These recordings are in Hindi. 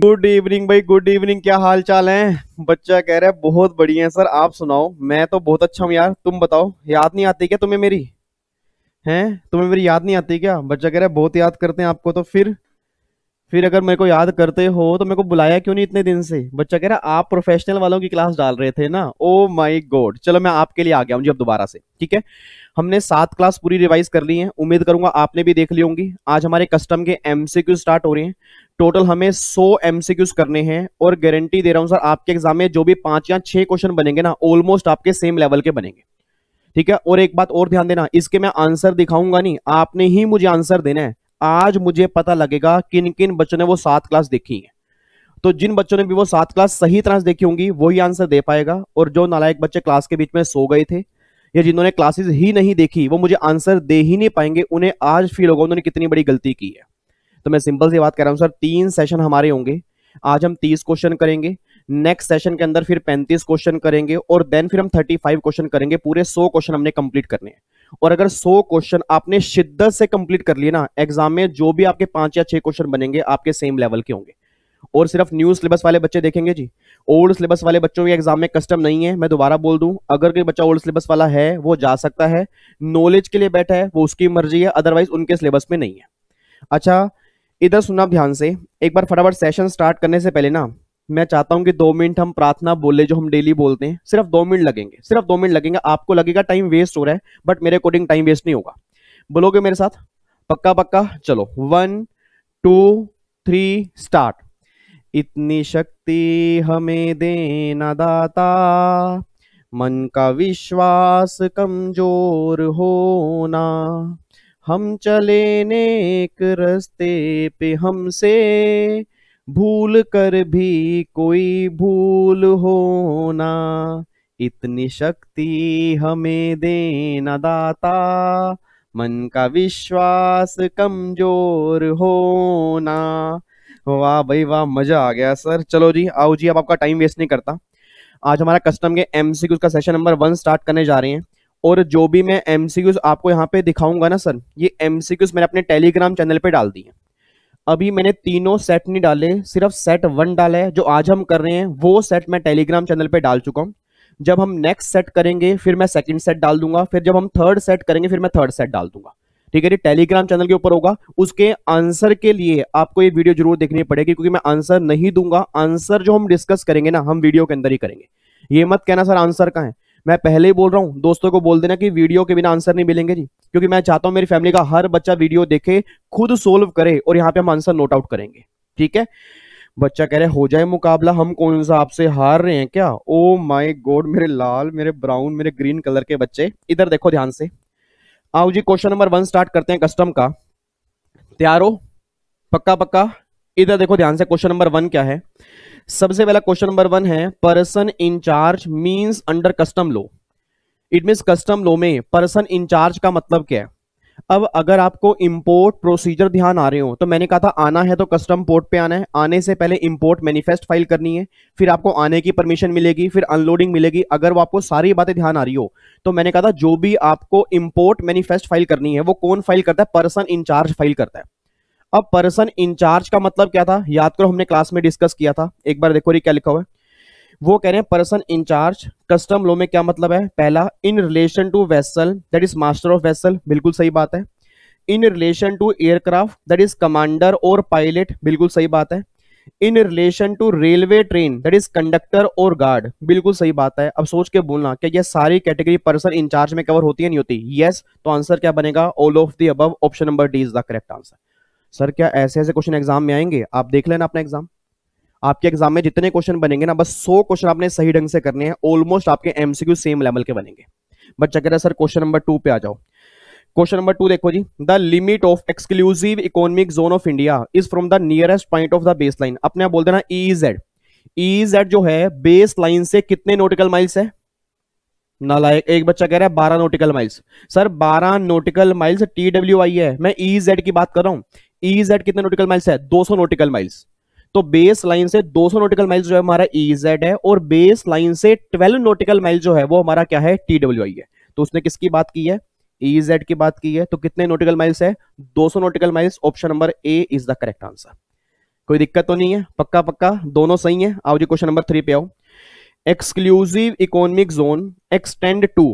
गुड इवनिंग भाई गुड इवनिंग क्या हाल चाल है बच्चा कह रहा है बहुत बढ़िया है सर आप सुनाओ मैं तो बहुत अच्छा हूँ यार तुम बताओ याद नहीं आती क्या तुम्हें मेरी हैं तुम्हें मेरी याद नहीं आती क्या बच्चा कह रहा है बहुत याद करते हैं आपको तो फिर फिर अगर मेरे को याद करते हो तो मेरे को बुलाया क्यों नहीं इतने दिन से बच्चा कह रहा है आप प्रोफेशनल वालों की क्लास डाल रहे थे ना ओ माई गॉड चलो मैं आपके लिए आ गया हूँ जी अब दोबारा से ठीक है हमने सात क्लास पूरी रिवाइज कर ली है उम्मीद करूंगा आपने भी देख ली होंगी आज हमारे कस्टम के एमसीक्यू स्टार्ट हो रहे हैं टोटल हमें 100 एमसीक्यूज करने हैं और गारंटी दे रहा हूं सर आपके एग्जाम में जो भी पांच या छह क्वेश्चन बनेंगे ना ऑलमोस्ट आपके सेम लेवल के बनेंगे ठीक है और एक बात और ध्यान देना इसके मैं आंसर दिखाऊंगा नहीं आपने ही मुझे आंसर देना है आज मुझे पता लगेगा किन किन बच्चों ने वो सात क्लास देखी है तो जिन बच्चों ने भी वो सात क्लास सही तरह से देखी होंगी वही आंसर दे पाएगा और जो नालायक बच्चे क्लास के बीच में सो गए थे या जिन्होंने क्लासेस ही नहीं देखी वो मुझे आंसर दे ही नहीं पाएंगे उन्हें आज फील होगा उन्होंने कितनी बड़ी गलती की है तो मैं सिंपल सी बात कर रहा हूँ सर तीन सेशन हमारे होंगे आज हम तीस क्वेश्चन करेंगे नेक्स्ट सेशन के अंदर फिर पैंतीस क्वेश्चन करेंगे और देन फिर हम थर्टी फाइव क्वेश्चन करेंगे पूरे सौ क्वेश्चन हमने कंप्लीट करने हैं और अगर सौ क्वेश्चन आपने शिद्दत से कंप्लीट कर लिए ना एग्जाम में जो भी आपके पांच या छह क्वेश्चन बनेंगे आपके सेम लेवल के होंगे और सिर्फ न्यू सिलेबस वाले बच्चे देखेंगे जी ओल्ड सिलेबस वाले बच्चों के एग्जाम में कस्टम नहीं है मैं दोबारा बोल दूं अगर कोई बच्चा ओल्ड सिलेबस वाला है वो जा सकता है नॉलेज के लिए बैठा है वो उसकी मर्जी है अदरवाइज उनके सिलेबस में नहीं है अच्छा इधर सुना ध्यान से एक बार फटाफट सेशन स्टार्ट करने से पहले ना मैं चाहता हूं कि दो मिनट हम प्रार्थना बोले जो हम डेली बोलते हैं सिर्फ दो मिनट लगेंगे सिर्फ दो मिनट लगेंगे आपको लगेगा टाइम वेस्ट हो रहा है बट मेरे अकॉर्डिंग टाइम वेस्ट नहीं होगा बोलोगे मेरे साथ पक्का पक्का चलो वन टू थ्री स्टार्ट इतनी शक्ति हमें देना दाता मन का विश्वास कमजोर होना हम चले नेक रस्ते पे हमसे भूल कर भी कोई भूल होना इतनी शक्ति हमें देना दाता मन का विश्वास कमजोर होना वाह भाई वाह मजा आ गया सर चलो जी आओ जी अब आपका टाइम वेस्ट नहीं करता आज हमारा कस्टम के एमसीक्यू का सेशन नंबर वन स्टार्ट करने जा रहे हैं और जो भी मैं एमसीक्यूज आपको यहाँ पे दिखाऊंगा ना सर ये एम मैंने अपने टेलीग्राम चैनल पे डाल दिए अभी मैंने तीनों सेट नहीं डाले सिर्फ सेट वन डाला है जो आज हम कर रहे हैं वो सेट मैं टेलीग्राम चैनल पे डाल चुका हूँ जब हम नेक्स्ट सेट करेंगे फिर मैं सेकंड सेट डाल दूंगा फिर जब हम थर्ड सेट करेंगे फिर मैं थर्ड सेट डाल दूंगा ठीक है जी टेलीग्राम चैनल के ऊपर होगा उसके आंसर के लिए आपको ये वीडियो जरूर देखनी पड़ेगी क्योंकि मैं आंसर नहीं दूंगा आंसर जो हम डिस्कस करेंगे ना हम वीडियो के अंदर ही करेंगे ये मत कहना सर आंसर का है मैं पहले ही बोल रहा हूँ दोस्तों को बोल देना कि वीडियो के बिना आंसर नहीं मिलेंगे जी क्योंकि मैं चाहता हूँ मेरी फैमिली का हर बच्चा वीडियो देखे खुद सोल्व करे और यहाँ पे हम आंसर नोट आउट करेंगे ठीक है बच्चा कह रहे हो जाए मुकाबला हम कौन सा आपसे हार रहे हैं क्या ओ माई गॉड मेरे लाल मेरे ब्राउन मेरे ग्रीन कलर के बच्चे इधर देखो ध्यान से आओ जी क्वेश्चन नंबर वन स्टार्ट करते हैं कस्टम का तैयार हो पक्का पक्का इधर देखो ध्यान से क्वेश्चन नंबर वन क्या है सबसे पहला क्वेश्चन नंबर वन है person in charge means under custom law it means custom law में पर्सन इंचार्ज का मतलब क्या है अब अगर आपको इंपोर्ट प्रोसीजर ध्यान आ रहे हो तो मैंने कहा था आना है तो कस्टम पोर्ट पे आना है आने से पहले इंपोर्ट मैनिफेस्ट फाइल करनी है फिर आपको आने की परमिशन मिलेगी फिर अनलोडिंग मिलेगी अगर वो आपको सारी बातें ध्यान आ रही हो तो मैंने कहा था जो भी आपको इंपोर्ट मैनिफेस्ट फाइल करनी है वो कौन फाइल करता है पर्सन इंचार्ज फाइल करता है अब पर्सन इंचार्ज का मतलब क्या था याद करो हमने क्लास में डिस्कस किया था एक बार देखो रही क्या लिखा हुआ है वो कह रहे हैं पर्सन इंचार्ज कस्टम लॉ में क्या मतलब है पहला in relation to vessel that is master of vessel बिल्कुल सही बात है in relation to aircraft that is commander और पायलट बिल्कुल सही बात है in relation to railway train that is conductor और गार्ड बिल्कुल सही बात है अब सोच के बोलना क्या ये सारी कैटेगरी पर्सन इंचार्ज में कवर होती है नहीं होती यस yes, तो आंसर क्या बनेगा all of the above option number D is the correct answer sir क्या ऐसे ऐसे क्वेश्चन एग्जाम में आएंगे आप देख लेना अपना एग्जाम आपके एग्जाम में जितने क्वेश्चन बनेंगे ना बस सौ क्वेश्चन आपने सही ढंग से करने हैं ऑलमोस्ट आपके एमसीक्यू सेम लेवल के बनेंगे बच्चा चक्कर सर क्वेश्चन नंबर टू पे आ जाओ क्वेश्चन नंबर टू देखो जी the limit of exclusive economic zone of India is from the nearest point of the base line अपने आप बोल देना ई जेड ई जेड जो है बेस लाइन से कितने नोटिकल माइल्स है नालायक एक बच्चा कह रहा है बारह नोटिकल माइल्स सर बारह nautical miles T W I है मैं ई e जेड की बात कर रहा हूँ ईज e एट कितने नोटिकल माइल्स है 200 नोटिकल माइल्स तो बेस लाइन से 200 नोटिकल माइल्स जो है हमारा ई e जेड है और बेस लाइन से 12 नोटिकल माइल जो है वो हमारा क्या है टी डब्ल्यू आई है तो उसने किसकी बात की है ई e जेड की बात की है तो कितने नोटिकल माइल्स है 200 nautical miles option number A is the correct answer कोई दिक्कत तो नहीं है पक्का पक्का दोनों सही है आओ जी क्वेश्चन नंबर थ्री पे आओ exclusive economic zone extend to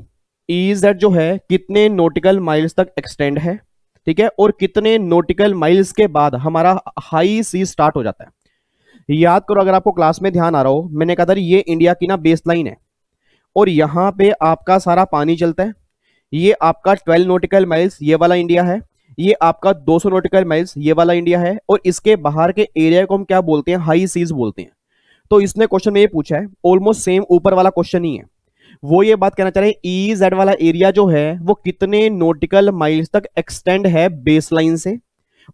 E Z जो है कितने नोटिकल माइल्स तक एक्सटेंड है ठीक है और कितने नोटिकल माइल्स के बाद हमारा हाई सी स्टार्ट हो जाता है याद करो अगर आपको क्लास में ध्यान आ रहा हो मैंने कहा था ये इंडिया की ना बेस लाइन है और यहाँ पे आपका सारा पानी चलता है ये आपका 12 नोटिकल माइल्स ये वाला इंडिया है ये आपका 200 नोटिकल माइल्स ये वाला इंडिया है और इसके बाहर के एरिया को हम क्या बोलते हैं हाई सीज बोलते हैं तो इसने क्वेश्चन में ये पूछा है ऑलमोस्ट सेम ऊपर वाला क्वेश्चन ही है वो ये बात कहना चाह रहे हैं ई e जेड वाला एरिया जो है वो कितने नोटिकल माइल्स तक एक्सटेंड है बेस लाइन से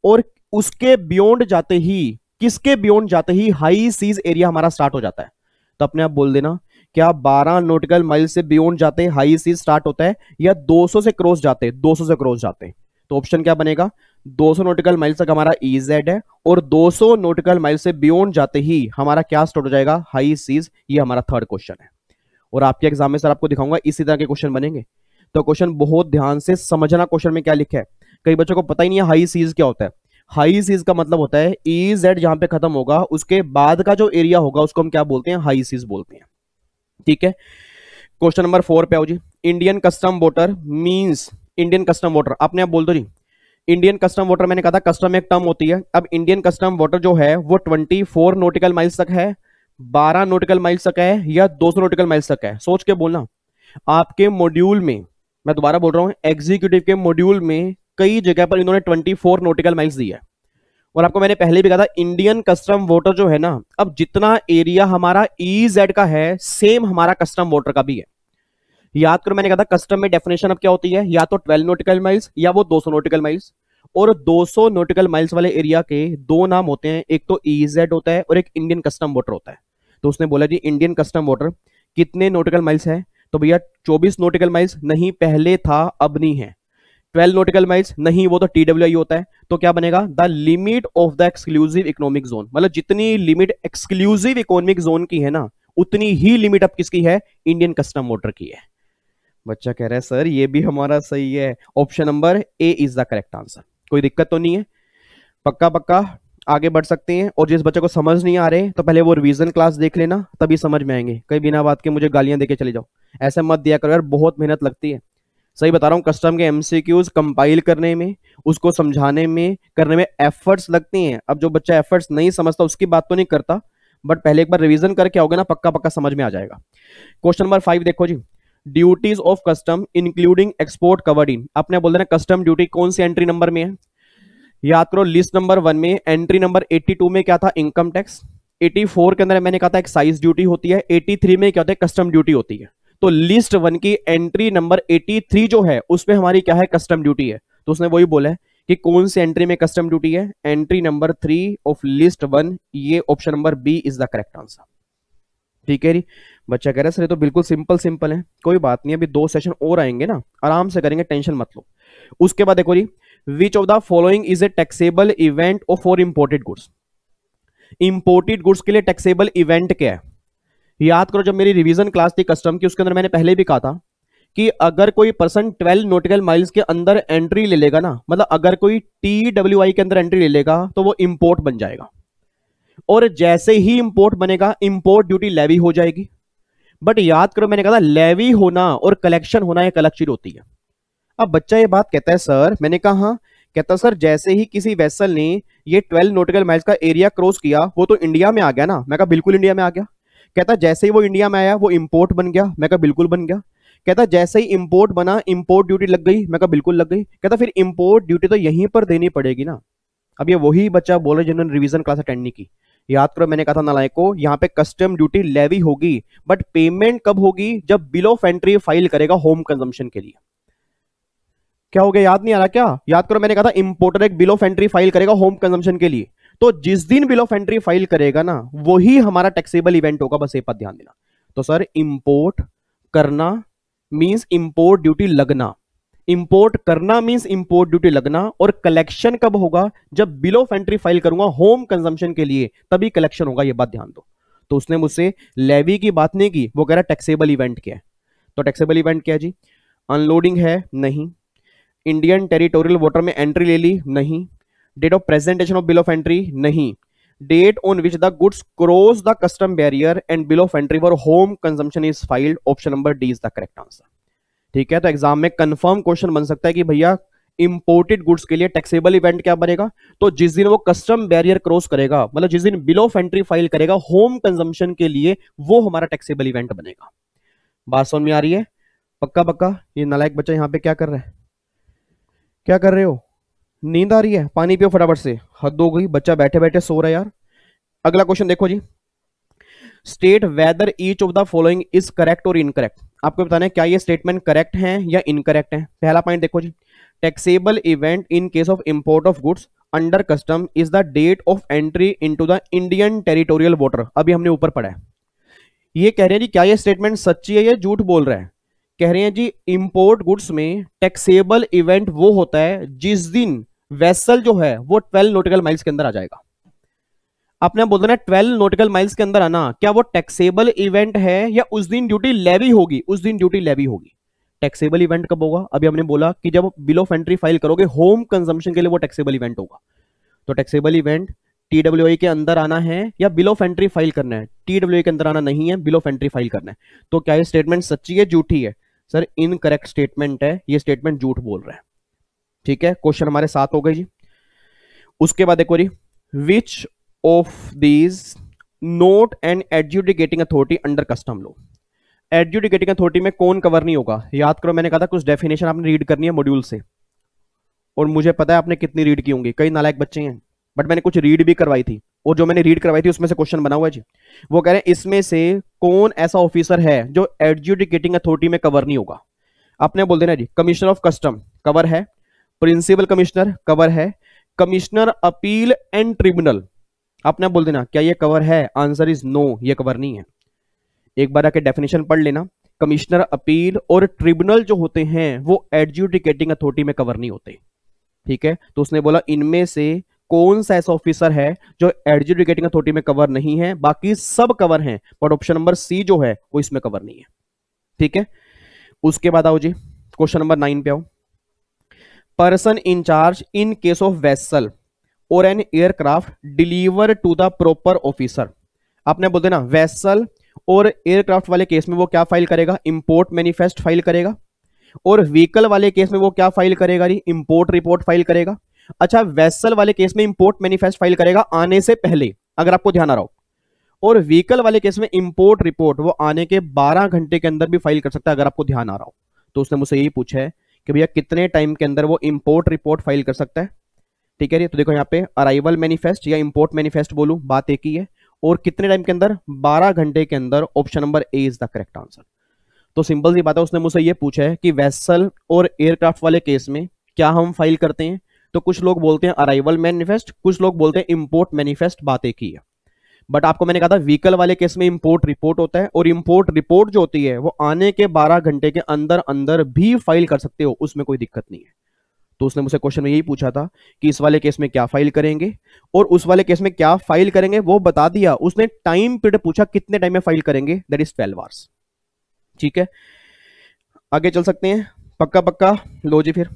और उसके बियॉन्ड जाते ही किसके बियॉन्ड जाते ही हाई सीज एरिया हमारा स्टार्ट हो जाता है तो अपने आप बोल देना क्या 12 नोटिकल माइल से बियॉन्ड जाते हाई सीज स्टार्ट होता है या 200 से क्रॉस जाते 200 से क्रॉस जाते तो ऑप्शन क्या बनेगा 200 नोटिकल माइल तक हमारा ई e जेड है और 200 नोटिकल माइल से बियॉन्ड जाते ही हमारा क्या स्टार्ट हो जाएगा हाई सीज ये हमारा थर्ड क्वेश्चन है और आपके एग्जाम में सर आपको दिखाऊंगा इसी तरह के क्वेश्चन बनेंगे तो क्वेश्चन बहुत ध्यान से समझना क्वेश्चन में क्या लिखा है कई बच्चों को पता ही नहीं है हाई सीज क्या होता है हाई सीज का मतलब होता है ई e जेड जहां पे खत्म होगा उसके बाद का जो एरिया होगा उसको हम क्या बोलते हैं हाई सीज बोलते हैं ठीक है क्वेश्चन नंबर फोर पे आओ जी Indian custom water means Indian custom water आपने आप बोल दो जी इंडियन कस्टम वोटर मैंने कहा था कस्टम एक टर्म होती है अब इंडियन कस्टम वोटर जो है वो ट्वेंटी फोर नोटिकल माइल्स तक है 12 नोटिकल माइल्स तक है या 200 नोटिकल माइल्स तक है सोच के बोलना आपके मॉड्यूल में मैं दोबारा बोल रहा हूँ एग्जीक्यूटिव के मॉड्यूल में कई जगह पर इन्होंने 24 नोटिकल माइल्स दिया है और आपको मैंने पहले भी कहा था इंडियन कस्टम वोटर जो है ना अब जितना एरिया हमारा ई e, जेड का है सेम हमारा कस्टम वोटर का भी है याद करो मैंने कहा था कस्टम में डेफिनेशन अब क्या होती है या तो 12 नोटिकल माइल्स या वो 200 नोटिकल माइल्स और 200 नोटिकल माइल्स वाले एरिया के दो नाम होते हैं एक तो ईजेड e होता है और एक इंडियन कस्टम वोटर होता है तो उसने बोला जी इंडियन कस्टम वोटर कितने नोटिकल माइल्स है तो भैया 24 नोटिकल माइल्स नहीं पहले था अब नहीं है 12 नोटिकल माइल्स नहीं वो तो टी होता है तो क्या बनेगा the limit of the exclusive economic zone मतलब जितनी लिमिट एक्सक्लूसिव इकोनॉमिक जोन की है ना उतनी ही लिमिट अब किसकी है इंडियन कस्टम वोटर की है बच्चा कह रहा है सर ये भी हमारा सही है option number A is the correct answer कोई दिक्कत तो नहीं है पक्का पक्का आगे बढ़ सकते हैं और जिस बच्चे को समझ नहीं आ रहे तो पहले वो रिवीजन क्लास देख लेना तभी समझ में आएंगे कहीं बिना बात के मुझे गालियां देके चले जाओ ऐसे मत दिया करो यार बहुत मेहनत लगती है सही बता रहा हूँ कस्टम के एमसीक्यूज कंपाइल करने में उसको समझाने में करने में एफर्ट्स लगते हैं अब जो बच्चा एफर्ट्स नहीं समझता उसकी बात तो नहीं करता बट पहले एक बार रिवीजन करके आओगे ना पक्का पक्का समझ में आ जाएगा क्वेश्चन नंबर फाइव देखो जी duties of custom including export covered in आपने बोल देना कस्टम ड्यूटी कौन सी एंट्री नंबर में है याद करो लिस्ट नंबर वन में एंट्री नंबर 82 में क्या था इनकम टैक्स 84 के अंदर मैंने कहा था एक्साइज ड्यूटी होती है 83 में क्या होता है कस्टम ड्यूटी होती है तो लिस्ट वन की एंट्री नंबर 83 जो है उसमें हमारी क्या है कस्टम ड्यूटी है तो उसने वही बोला है कि कौन सी एंट्री में कस्टम ड्यूटी है entry number three of list one ये option number B is the correct answer ठीक है जी बच्चा कह रहा है सर ये तो बिल्कुल सिंपल सिंपल है कोई बात नहीं अभी दो सेशन और आएंगे ना आराम से करेंगे टेंशन मत लो उसके बाद देखो जी which of the following is a taxable event of for imported goods imported goods के लिए टैक्सेबल इवेंट क्या है याद करो जब मेरी रिविजन क्लास थी कस्टम की उसके अंदर मैंने पहले भी कहा था कि अगर कोई पर्सन 12 नोटिकल माइल्स के अंदर एंट्री ले लेगा ना मतलब अगर कोई टी डब्ल्यू आई के अंदर एंट्री ले लेगा तो वो इंपोर्ट बन जाएगा और जैसे ही इंपोर्ट बनेगा इंपोर्ट ड्यूटी लेवी हो जाएगी बट याद करो मैंने कहा था लेवी होना और कलेक्शन होना एक अलग चीज होती है अब बच्चा ये बात कहता है सर मैंने कहा हाँ कहता सर जैसे ही किसी वेसल ने ये ट्वेल्व नोटिकल माइल्स का एरिया क्रॉस किया वो तो इंडिया में आ गया ना मैं कहा बिल्कुल इंडिया में आ गया कहता जैसे ही वो इंडिया में आया वो इम्पोर्ट बन गया मैं कहा बिल्कुल बन गया कहता जैसे ही इम्पोर्ट बना इम्पोर्ट ड्यूटी लग गई मैं कहा बिल्कुल लग गई कहता फिर इम्पोर्ट ड्यूटी तो यहीं पर देनी पड़ेगी ना अब ये वही बच्चा बोल रहे जिन्होंने रिविजन क्लास अटेंड नहीं की याद करो मैंने कहा था नलायक को यहाँ पे कस्टम ड्यूटी लेवी होगी बट पेमेंट कब होगी जब बिल ऑफ एंट्री फाइल करेगा होम कंजम्पशन के लिए क्या हो गया याद नहीं आ रहा क्या याद करो मैंने कहा था इंपोर्टर एक बिल ऑफ एंट्री फाइल करेगा होम कंजम्पशन के लिए तो जिस दिन बिल ऑफ एंट्री फाइल करेगा ना वही हमारा टैक्सेबल इवेंट होगा बस ये पर ध्यान देना तो सर इंपोर्ट करना मींस इंपोर्ट ड्यूटी लगना इंपोर्ट करना मींस इंपोर्ट ड्यूटी लगना और कलेक्शन कब होगा जब बिल ऑफ एंट्री फाइल करूंगा होम कंजम्पशन के लिए तभी कलेक्शन होगा ये बात ध्यान दो तो उसने मुझसे लेवी की बात नहीं की वो कह रहा टैक्सेबल इवेंट क्या है तो टैक्सेबल इवेंट क्या है जी अनलोडिंग है नहीं इंडियन टेरिटोरियल वाटर में एंट्री ले ली नहीं date of presentation of bill of entry नहीं date on which the goods cross the custom barrier and bill of entry for home consumption is filed option number D is the correct answer ठीक है तो एग्जाम में कंफर्म क्वेश्चन बन सकता है कि भैया इंपोर्टेड गुड्स के लिए टैक्सेबल इवेंट क्या बनेगा तो जिस दिन वो कस्टम बैरियर क्रॉस करेगा मतलब जिस दिन बिलो एंट्री फाइल करेगा होम कंजम्पशन के लिए वो हमारा टैक्सेबल इवेंट बनेगा बात समझ में आ रही है पक्का पक्का ये नालायक बच्चा यहाँ पे क्या कर रहा है क्या कर रहे हो नींद आ रही है पानी पियो फटाफट से हद हो गई बच्चा बैठे बैठे सो रहा है यार अगला क्वेश्चन देखो जी state whether each of the following is correct और इनकरेक्ट आपको बताना है क्या ये स्टेटमेंट करेक्ट हैं या इनकरेक्ट हैं पहला पॉइंट देखो जी taxable event in case of import of goods under custom is the date of entry into the Indian territorial water अभी हमने ऊपर पढ़ा है ये कह रहे हैं जी क्या ये स्टेटमेंट सच्ची है या झूठ बोल रहा है कह रहे हैं जी इंपोर्ट गुड्स में टैक्सेबल इवेंट वो होता है जिस दिन वेसल जो है वो ट्वेल्व नोटिकल माइल्स के अंदर आ जाएगा आपने बोल देना ट्वेल्व नोटिकल माइल्स के अंदर आना क्या वो टैक्सेबल इवेंट है या उस दिन ड्यूटी लेवी होगी उस दिन ड्यूटी लेवी होगी टैक्सेबल इवेंट कब होगा अभी हमने बोला कि जब बिल ऑफ एंट्री फाइल करोगे होम कंजम्पशन के लिए वो टैक्सेबल इवेंट होगा तो टैक्सेबल इवेंट टीडब्ल्यू के अंदर आना है या बिल ऑफ एंट्री फाइल करना है टीडब्ल्यू के अंदर आना नहीं है बिल ऑफ एंट्री फाइल करना है तो क्या ये स्टेटमेंट सच्ची है झूठी है सर इनकरेक्ट स्टेटमेंट है ये स्टेटमेंट झूठ बोल रहा है ठीक है क्वेश्चन हमारे साथ हो गए जी उसके बाद एक और which of these note and adjudicating authority under custom law adjudicating authority में कौन कवर नहीं होगा याद करो मैंने कहा था कुछ डेफिनेशन आपने रीड करनी है मॉड्यूल से और मुझे पता है आपने कितनी रीड की होंगी कई नालायक बच्चे हैं बट मैंने कुछ रीड भी करवाई थी और जो मैंने रीड करवाई थी उसमें से क्वेश्चन बना हुआ है जी वो कह रहे हैं इसमें से कौन ऐसा ऑफिसर है जो एडजुडिकेटिंग अथॉरिटी में कवर नहीं होगा आपने बोल देना जी कमिश्नर ऑफ कस्टम कवर है प्रिंसिपल कमिश्नर कवर है कमिश्नर अपील एंड ट्रिब्यूनल आपने बोल देना क्या ये कवर है आंसर इज नो ये कवर नहीं है एक बार आके डेफिनेशन पढ़ लेना कमिश्नर अपील और ट्रिब्यूनल जो होते हैं वो एडजुडिकेटिंग अथॉरिटी में कवर नहीं होते ठीक है तो उसने बोला इनमें से कौन सा ऐसा ऑफिसर है जो एडजुडिकेटिंग अथॉरिटी में कवर नहीं है बाकी सब कवर है बट ऑप्शन नंबर सी जो है वो इसमें कवर नहीं है ठीक है उसके बाद आओ जी क्वेश्चन नंबर नाइन पे आओ person in charge in case of vessel और an aircraft deliver to the proper officer आपने बोल देना वेसल और एयरक्राफ्ट वाले केस में वो क्या फाइल करेगा इंपोर्ट मैनिफेस्ट फाइल करेगा और व्हीकल वाले केस में वो क्या फाइल करेगा जी इंपोर्ट रिपोर्ट फाइल करेगा अच्छा वेसल वाले केस में इंपोर्ट मैनिफेस्ट फाइल करेगा आने से पहले अगर आपको ध्यान आ रहा हो और व्हीकल वाले केस में इंपोर्ट रिपोर्ट वो आने के 12 घंटे के अंदर भी फाइल कर सकता है अगर आपको ध्यान आ रहा हो तो उसने मुझसे यही पूछा है कि भैया कितने टाइम के अंदर वो इंपोर्ट रिपोर्ट फाइल कर सकता है ठीक है तो देखो यहाँ पे अराइवल मैनिफेस्ट या इम्पोर्ट मैनिफेस्ट बोलूँ बात एक ही है और कितने टाइम के अंदर 12 घंटे के अंदर option number A is the correct answer तो सिंपल सी बात है उसने मुझसे ये पूछा है कि वेसल और एयरक्राफ्ट वाले केस में क्या हम फाइल करते हैं तो कुछ लोग बोलते हैं अराइवल मैनिफेस्ट कुछ लोग बोलते हैं इम्पोर्ट मैनिफेस्ट बात एक ही है बट आपको मैंने कहा था व्हीकल वाले केस में इम्पोर्ट रिपोर्ट होता है और इम्पोर्ट रिपोर्ट जो होती है वो आने के बारह घंटे के अंदर अंदर भी फाइल कर सकते हो उसमें कोई दिक्कत नहीं है तो उसने मुझसे क्वेश्चन में यही पूछा था कि इस वाले केस में क्या फाइल करेंगे और उस वाले केस में क्या फाइल करेंगे वो बता दिया उसने टाइम पीरियड पूछा कितने टाइम में फाइल करेंगे दैट इज ट्वेल्व आवर्स ठीक है आगे चल सकते हैं पक्का पक्का लो जी फिर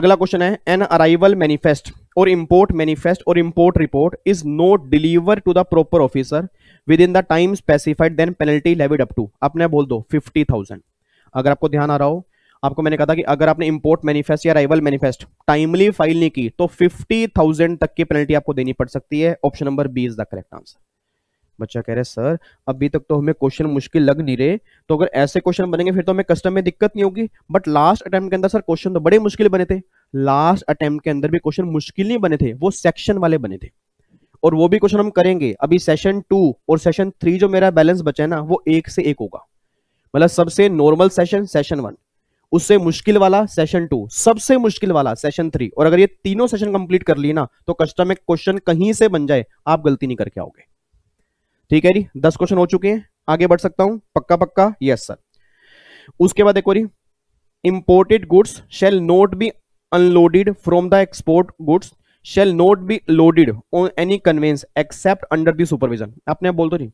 अगला क्वेश्चन है एन अराइवल मैनिफेस्ट और इम्पोर्ट मैनिफेस्ट और import report is not deliver to the proper officer within the time specified then penalty levied up to अपने बोल दो फिफ्टी थाउजेंड अगर आपको ध्यान आ रहा हो आपको मैंने कहा था कि अगर आपने इंपोर्ट मैनिफेस्ट या राइवल मैनिफेस्ट टाइमली फाइल नहीं की तो 50,000 तक की पेनल्टी आपको देनी पड़ सकती है option number B is the correct answer बच्चा कह रहे सर अभी तक तो हमें क्वेश्चन मुश्किल लग नहीं रहे तो अगर ऐसे क्वेश्चन बनेंगे फिर तो हमें कस्टम में दिक्कत नहीं होगी बट लास्ट अटेम्प्ट के अंदर सर क्वेश्चन तो बड़े मुश्किल बने थे लास्ट अटेम्प्ट के अंदर भी क्वेश्चन मुश्किल नहीं बने थे वो सेक्शन वाले बने थे और वो भी क्वेश्चन हम करेंगे अभी सेशन टू और सेशन थ्री जो मेरा बैलेंस बचा है ना वो एक से एक होगा मतलब सबसे नॉर्मल सेशन सेशन वन उससे मुश्किल वाला सेशन टू सबसे मुश्किल वाला सेशन थ्री और अगर ये तीनों सेशन कंप्लीट कर लिए ना तो कस्टम क्वेश्चन कहीं से बन जाए आप गलती नहीं करके आओगे ठीक है जी दस क्वेश्चन हो चुके हैं आगे बढ़ सकता हूं पक्का पक्का यस सर उसके बाद एक और imported goods shall not be unloaded from the export goods shall not be loaded on any conveyance except under the supervision आपने आप बोल दो तो जी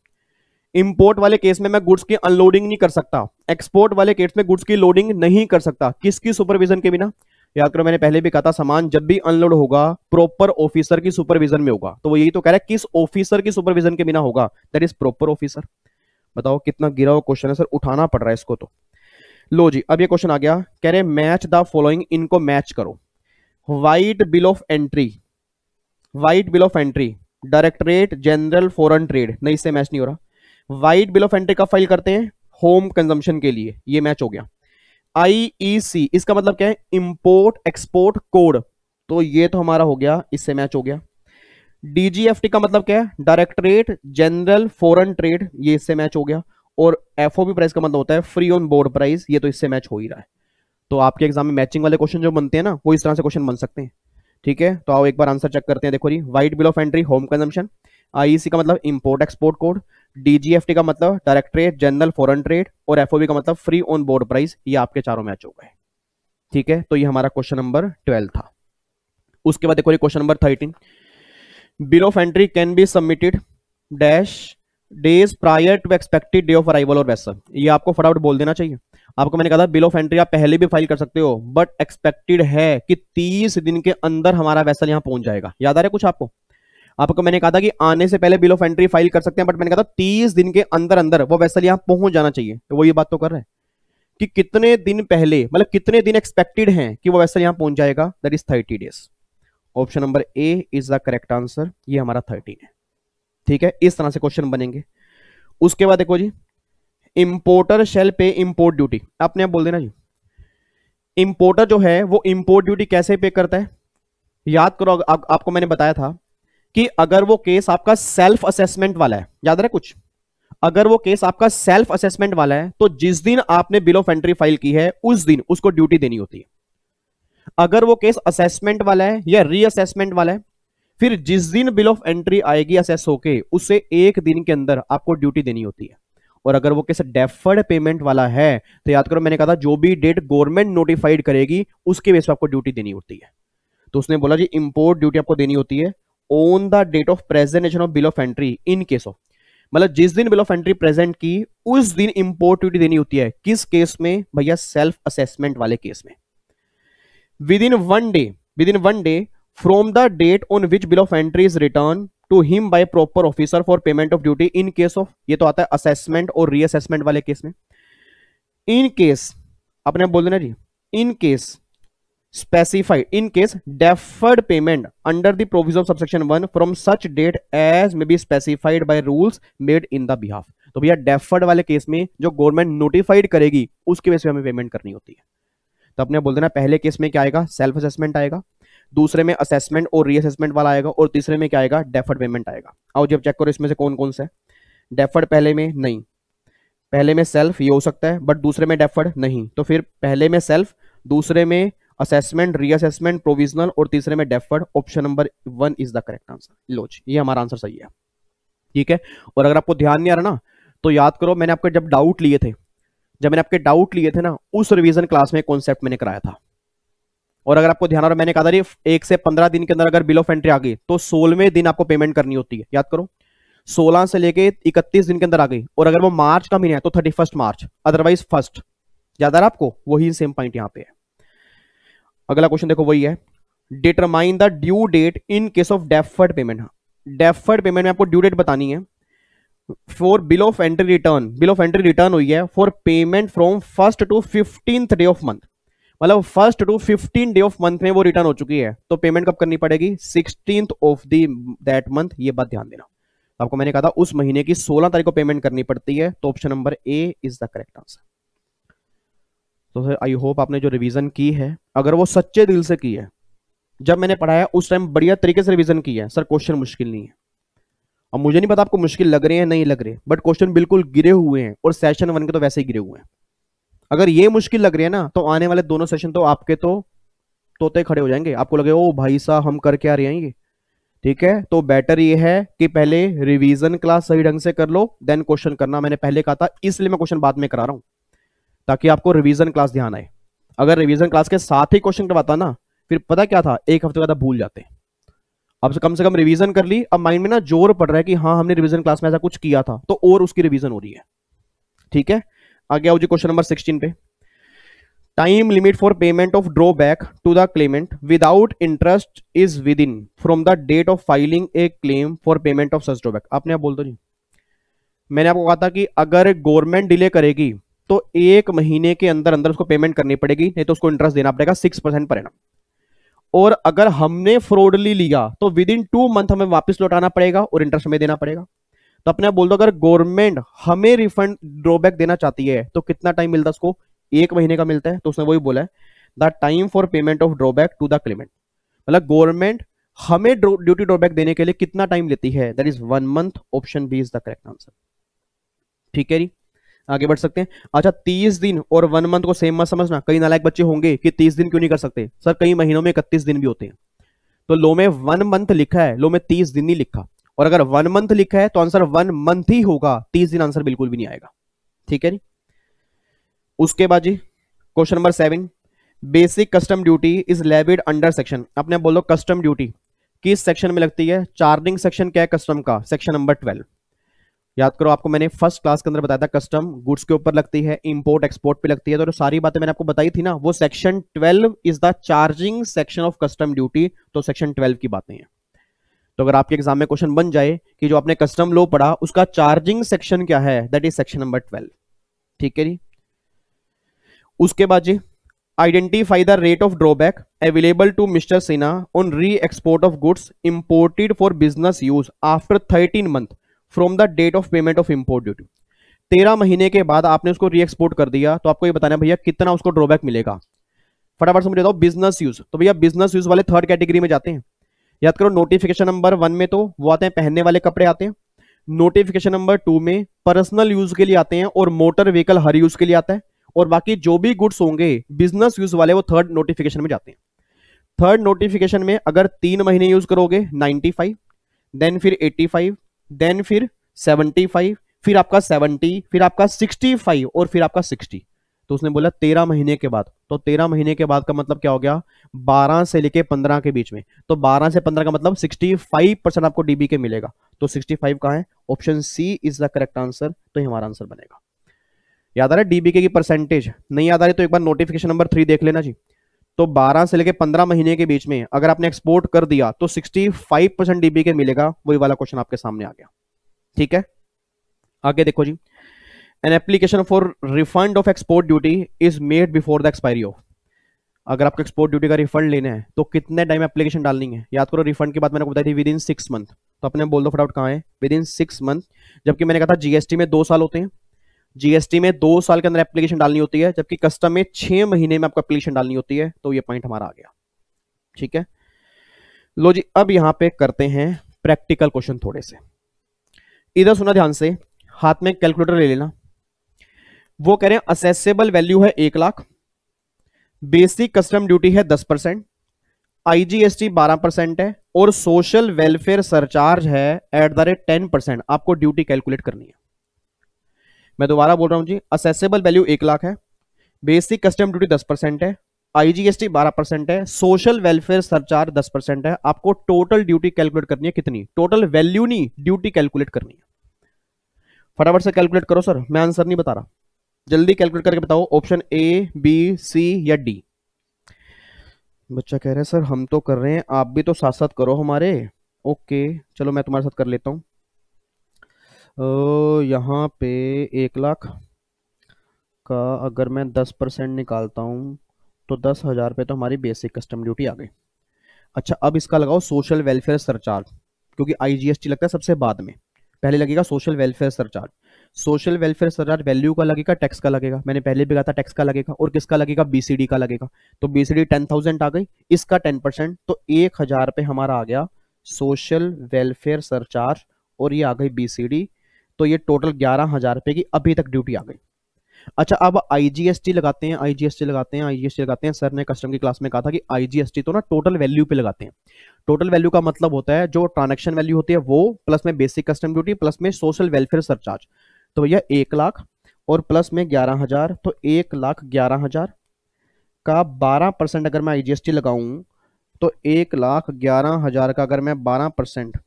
इंपोर्ट वाले केस में मैं गुड्स की अनलोडिंग नहीं कर सकता एक्सपोर्ट वाले केस में गुड्स की लोडिंग नहीं कर सकता किसकी सुपरविजन के बिना याद करो मैंने पहले भी कहा था सामान जब भी अनलोड होगा प्रॉपर ऑफिसर की सुपरविजन में होगा तो वो यही तो कह रहा है किस ऑफिसर की सुपरविजन के बिना होगा दैट इज प्रॉपर ऑफिसर बताओ कितना गिरा हुआ क्वेश्चन है सर उठाना पड़ रहा है इसको तो लो जी अब ये क्वेश्चन आ गया कह रहे मैच द फॉलोइंग इनको मैच करो white bill of entry white bill of entry directorate general foreign trade नहीं इससे मैच नहीं हो रहा वाइट बिल ऑफ एंट्री कब फाइल करते हैं होम कंजम्पशन के लिए ये मैच हो गया आईईसी e इसका मतलब क्या है इंपोर्ट एक्सपोर्ट कोड तो ये तो हमारा हो गया इससे मैच हो गया डीजीएफटी का मतलब क्या है डायरेक्टरेट जनरल फॉरन ट्रेड ये इससे मैच हो गया और एफओबी प्राइस का मतलब होता है फ्री ऑन बोर्ड प्राइस ये तो इससे मैच हो ही रहा है तो आपके एग्जाम में मैचिंग वाले क्वेश्चन जो बनते हैं ना वो इस तरह से क्वेश्चन बन सकते हैं ठीक है तो आओ एक बार आंसर चेक करते हैं देखो जी white bill of entry home consumption IC का मतलब इंपोर्ट एक्सपोर्ट कोड डीजीएफटी का मतलब डायरेक्टरेट जनरल फॉरन ट्रेड और एफओबी का मतलब फ्री ऑन बोर्ड प्राइस ये आपके चारों मैच हो गए ठीक है तो ये हमारा क्वेश्चन नंबर ट्वेल्व था उसके बाद देखो question number thirteen bill of entry can be submitted dash days prior to expected day of arrival और वैसा ये आपको फटाफट बोल देना चाहिए आपको मैंने कहा था बिल ऑफ एंट्री आप पहले भी फाइल कर सकते हो बट एक्सपेक्टेड है कि 30 दिन के अंदर हमारा वैसल यहां पहुंच जाएगा याद आ रहा है कुछ आपको आपको मैंने कहा था कि आने से पहले बिल ऑफ एंट्री फाइल कर सकते हैं बट मैंने कहा था तीस दिन के अंदर अंदर वो वैसल यहां पहुंच जाना चाहिए तो वो ये बात तो कर रहे हैं कि कितने दिन पहले मतलब कितने दिन एक्सपेक्टेड हैं कि वो वैसल यहां पहुंच जाएगा that is thirty days option number A is the correct answer ये हमारा थर्टीन है ठीक है इस तरह से क्वेश्चन बनेंगे उसके बाद देखो जी importer shall pay import duty आपने आप बोल देना जी इंपोर्टर जो है वो इंपोर्ट ड्यूटी कैसे पे करता है याद करो आप, आपको मैंने बताया था कि अगर वो केस आपका सेल्फ असेसमेंट वाला है याद रहे कुछ अगर वो केस आपका सेल्फ असेसमेंट वाला है तो जिस दिन आपने बिल ऑफ एंट्री फाइल की है उस दिन उसको ड्यूटी देनी होती है अगर वो केस असेसमेंट वाला है या रीअसेसमेंट वाला है फिर जिस दिन बिल ऑफ एंट्री आएगी असेस होके उसे एक दिन के अंदर आपको ड्यूटी देनी होती है और अगर वो केस डेफर्ड पेमेंट वाला है तो याद करो मैंने कहा था जो भी डेट गवर्नमेंट नोटिफाइड करेगी उसके बेस पर आपको ड्यूटी देनी होती है तो उसने बोला जी इंपोर्ट ड्यूटी आपको देनी होती है on the date of presentation of bill of entry in case of मतलब जिस दिन बिल ऑफ एंट्री प्रेजेंट की उस दिन इंपोर्ट ड्यूटी देनी होती है किस केस में भैया सेल्फ असेसमेंट वाले केस में within one day within one day from the date on which bill of entry is return to him by proper officer for payment of duty in case of ये तो आता है असेसमेंट और रीअसेसमेंट वाले केस में इन केस अपने बोल देना जी in case specified in case deferred payment under the provisions of subsection 1 from such date as may be specified by rules made in the behalf तो भैया डेफर्ड वाले केस में जो गवर्नमेंट नोटिफाइड करेगी उसके वजह हमें पेमेंट करनी होती है तो अपने बोल देना पहले केस में क्या आएगा सेल्फ असेसमेंट आएगा दूसरे में असेसमेंट और रीअसेसमेंट वाला आएगा और तीसरे में क्या आएगा डेफर्ड पेमेंट आएगा आओ जब चेक करो इसमें से कौन कौन सा डेफर्ड पहले में नहीं पहले में सेल्फ ये हो सकता है बट दूसरे में डेफर्ड नहीं तो फिर पहले में सेल्फ दूसरे में असेसमेंट रीअसेसमेंट प्रोविजनल और तीसरे में deferred option number one is the correct answer लोच ये हमारा आंसर सही है ठीक है और अगर आपको ध्यान नहीं आ रहा ना तो याद करो मैंने आपके जब डाउट लिए थे जब मैंने आपके डाउट लिए थे ना उस रिविजन क्लास में कॉन्सेप्ट मैंने कराया था और अगर आपको ध्यान आ रहा मैंने कहा था एक से पंद्रह दिन के अंदर अगर बिल ऑफ एंट्री आ गई तो सोलहवें दिन आपको पेमेंट करनी होती है याद करो सोलह से लेके इकतीस दिन के अंदर आ गई और अगर वो मार्च का महीना है तो फर्स्ट मार्च अदरवाइज फर्स्ट याद आ रहा आपको वही सेम पॉइंट यहाँ पे है अगला क्वेश्चन देखो वही है determine the due date in case of deferred payment deferred payment में आपको ड्यू डेट बतानी है for bill of entry return bill of entry return हुई है for payment from first to fifteen day of month मतलब first to fifteen day of month में वो रिटर्न हो चुकी है तो पेमेंट कब करनी पड़ेगी sixteen of the that month ये बात ध्यान देना तो आपको मैंने कहा था उस महीने की सोलह तारीख को पेमेंट करनी पड़ती है तो option number A is the correct answer तो सर आई होप आपने जो रिवीजन की है अगर वो सच्चे दिल से की है जब मैंने पढ़ाया उस टाइम बढ़िया तरीके से रिवीजन किया है सर क्वेश्चन मुश्किल नहीं है अब मुझे नहीं पता आपको मुश्किल लग रहे हैं नहीं लग रहे बट क्वेश्चन बिल्कुल गिरे हुए हैं और सेशन वन के तो वैसे ही गिरे हुए हैं अगर ये मुश्किल लग रही है ना तो आने वाले दोनों सेशन तो आपके तो तोते खड़े हो जाएंगे आपको लगे ओ भाई साहब हम करके आ रहे हैं ये ठीक है तो बेटर ये है कि पहले रिवीजन क्लास सही ढंग से कर लो देन क्वेश्चन करना मैंने पहले कहा था इसलिए मैं क्वेश्चन बाद में करा रहा हूँ ताकि आपको रिवीजन क्लास ध्यान आए अगर रिवीजन क्लास के साथ ही क्वेश्चन करवाता ना फिर पता क्या था एक हफ्ते बाद भूल जाते अब से कम से कम रिवीजन कर ली अब माइंड में ना जोर पड़ रहा है कि हाँ हमने रिवीजन क्लास में ऐसा कुछ किया था तो और उसकी रिवीजन हो रही है ठीक है आगे आओ जी क्वेश्चन नंबर 16 पे time limit for payment of drawback to the claimant without interest is within from the date of filing a claim for payment of such drawback आपने आप बोल दो जी मैंने आपको कहा था कि अगर गवर्नमेंट डिले करेगी तो एक महीने के अंदर अंदर उसको पेमेंट करनी पड़ेगी नहीं तो उसको इंटरेस्ट देना पड़ेगा सिक्स परसेंट पर एनम और अगर हमने फ्रॉडली लिया तो विद इन टू मंथ हमें वापस लौटाना पड़ेगा और इंटरेस्ट हमें देना पड़ेगा तो अपने आप बोल दो अगर गवर्नमेंट हमें रिफंड ड्रॉबैक देना चाहती है तो कितना टाइम मिलता है उसको एक महीने का मिलता है तो उसने वही बोला the time for payment of drawback to the claimant मतलब गवर्नमेंट हमें ड्यूटी ड्रॉबैक देने के लिए कितना टाइम लेती है that is one month option B is the correct answer ठीक है जी आगे बढ़ सकते हैं अच्छा तीस दिन और वन मंथ को सेम मत समझना कई नालायक बच्चे होंगे कि तीस दिन क्यों नहीं कर सकते सर कई महीनों में इकतीस दिन भी होते हैं तो लो में वन मंथ लिखा है लो में तीस दिन नहीं लिखा और अगर वन मंथ लिखा है तो आंसर वन मंथ ही होगा तीस दिन आंसर बिल्कुल भी नहीं आएगा ठीक है जी उसके बाद जी question number seven basic custom duty is levied under section अपने बोलो कस्टम ड्यूटी किस सेक्शन में लगती है चार्जिंग सेक्शन क्या है कस्टम का सेक्शन नंबर ट्वेल्व याद करो आपको मैंने फर्स्ट क्लास के अंदर बताया था कस्टम गुड्स के ऊपर लगती है इंपोर्ट एक्सपोर्ट पे लगती है तो सारी बातें मैंने आपको बताई थी ना वो section 12 is the charging section of custom duty तो सेक्शन 12 की बातें हैं तो अगर आपके एग्जाम में क्वेश्चन बन जाए कि जो आपने कस्टम लो पढ़ा उसका चार्जिंग सेक्शन क्या है that is section number twelve ठीक है जी उसके बाद जी identify the rate of drawback available to mister Sinha on re export of goods imported for business use after thirteen month from the date of payment of import duty तेरह महीने के बाद आपने उसको रीएक्सपोर्ट कर दिया तो आपको ये बताना भैया कितना उसको ड्रॉबैक मिलेगा फटाफट से मुझे बताओ बिजनेस यूज तो भैया बिजनेस यूज वाले थर्ड कैटेगरी में जाते हैं याद करो नोटिफिकेशन नंबर वन में तो वो आते हैं पहनने वाले कपड़े आते हैं नोटिफिकेशन नंबर टू में पर्सनल यूज के लिए आते हैं और मोटर व्हीकल हर यूज के लिए आता है और बाकी जो भी गुड्स होंगे बिजनेस यूज वाले वो थर्ड नोटिफिकेशन में जाते हैं थर्ड नोटिफिकेशन में अगर तीन महीने यूज करोगे 95 देन फिर 85 देन फिर 75 फिर आपका 70 फिर आपका 65 और फिर आपका 60 तो उसने बोला तेरह महीने के बाद तो तेरह महीने के बाद का मतलब क्या हो गया बारह से लेके पंद्रह के बीच में तो बारह से पंद्रह का मतलब सिक्सटी परसेंट आपको डीबी के मिलेगा तो सिक्सटी फाइव कहाँ है option C is the correct answer तो ये हमारा आंसर बनेगा याद आ रहा है डीबीके की परसेंटेज नहीं याद आ रही तो एक बार नोटिफिकेशन नंबर थ्री देख लेना जी तो 12 से लेके 15 महीने के बीच में अगर आपने एक्सपोर्ट कर दिया तो 65 फाइव परसेंट डीबी के मिलेगा वही वाला क्वेश्चन आपके सामने आ गया ठीक है आगे देखो जी an application for refund of export duty is made before the expiry of अगर आपको एक्सपोर्ट ड्यूटी का रिफंड लेना है तो कितने टाइम एप्लीकेशन डालनी है याद करो रिफंड की बात मैंने बताई थी विद इन सिक्स मंथ तो अपने बोल दो फटाउट कहाँ है विद इन सिक्स मंथ जबकि मैंने कहा था जीएसटी में दो साल होते हैं जीएसटी में दो साल के अंदर एप्लीकेशन डालनी होती है जबकि कस्टम में छह महीने में आपको एप्लीकेशन डालनी होती है तो ये पॉइंट हमारा आ गया ठीक है लो जी अब यहां पे करते हैं प्रैक्टिकल क्वेश्चन थोड़े से इधर सुना ध्यान से हाथ में कैलकुलेटर ले लेना वो कह रहे हैं असेसेबल वैल्यू है एक लाख बेसिक कस्टम ड्यूटी है दस परसेंट आईजीएसटी बारह परसेंट है और सोशल वेलफेयर सरचार्ज है at the rate ten percent आपको ड्यूटी कैलकुलेट करनी है मैं दोबारा बोल रहा हूँ जी असेसेबल वैल्यू एक लाख है बेसिक कस्टम ड्यूटी दस परसेंट है आईजीएसटी बारह परसेंट है सोशल वेलफेयर सरचार्ज दस परसेंट है आपको टोटल ड्यूटी कैलकुलेट करनी है कितनी टोटल वैल्यू नहीं ड्यूटी कैलकुलेट करनी है फटाफट से कैलकुलेट करो सर मैं आंसर नहीं बता रहा जल्दी कैलकुलेट करके बताओ ऑप्शन ए बी सी या डी बच्चा कह रहे हैं सर हम तो कर रहे हैं आप भी तो साथ साथ करो हमारे ओके चलो मैं तुम्हारे साथ कर लेता हूँ यहाँ पे एक लाख का अगर मैं दस परसेंट निकालता हूँ तो दस हज़ार पे तो हमारी बेसिक कस्टम ड्यूटी आ गई अच्छा अब इसका लगाओ सोशल वेलफेयर सरचार्ज क्योंकि आईजीएसटी लगता है सबसे बाद में पहले लगेगा social welfare surcharge social welfare surcharge value का लगेगा टैक्स का लगेगा मैंने पहले भी कहा था टैक्स का लगेगा और किसका लगेगा बीसीडी का लगेगा तो बीसीडी टेन थाउजेंड आ गई इसका टेन परसेंट तो एक हजार पे हमारा आ गया सोशल वेलफेयर सरचार्ज और ये आ गई बीसीडी तो ये टोटल ग्यारह हजार रुपए की अभी तक ड्यूटी आ गई अच्छा अब आईजीएसटी लगाते हैं आईजीएसटी लगाते हैं आईजीएसटी लगाते हैं सर ने कस्टम की क्लास में कहा था कि आईजीएसटी तो ना टोटल वैल्यू पे लगाते हैं टोटल वैल्यू का मतलब होता है जो ट्रांजेक्शन वैल्यू होती है वो प्लस में बेसिक कस्टम ड्यूटी प्लस में सोशल वेलफेयर सरचार्ज तो भैया एक लाख और प्लस में ग्यारह हजार तो एक लाख ग्यारह हजार का बारह परसेंट अगर मैं आईजीएसटी लगाऊं तो एक लाख ग्यारह हजार का अगर मैं बारह परसेंट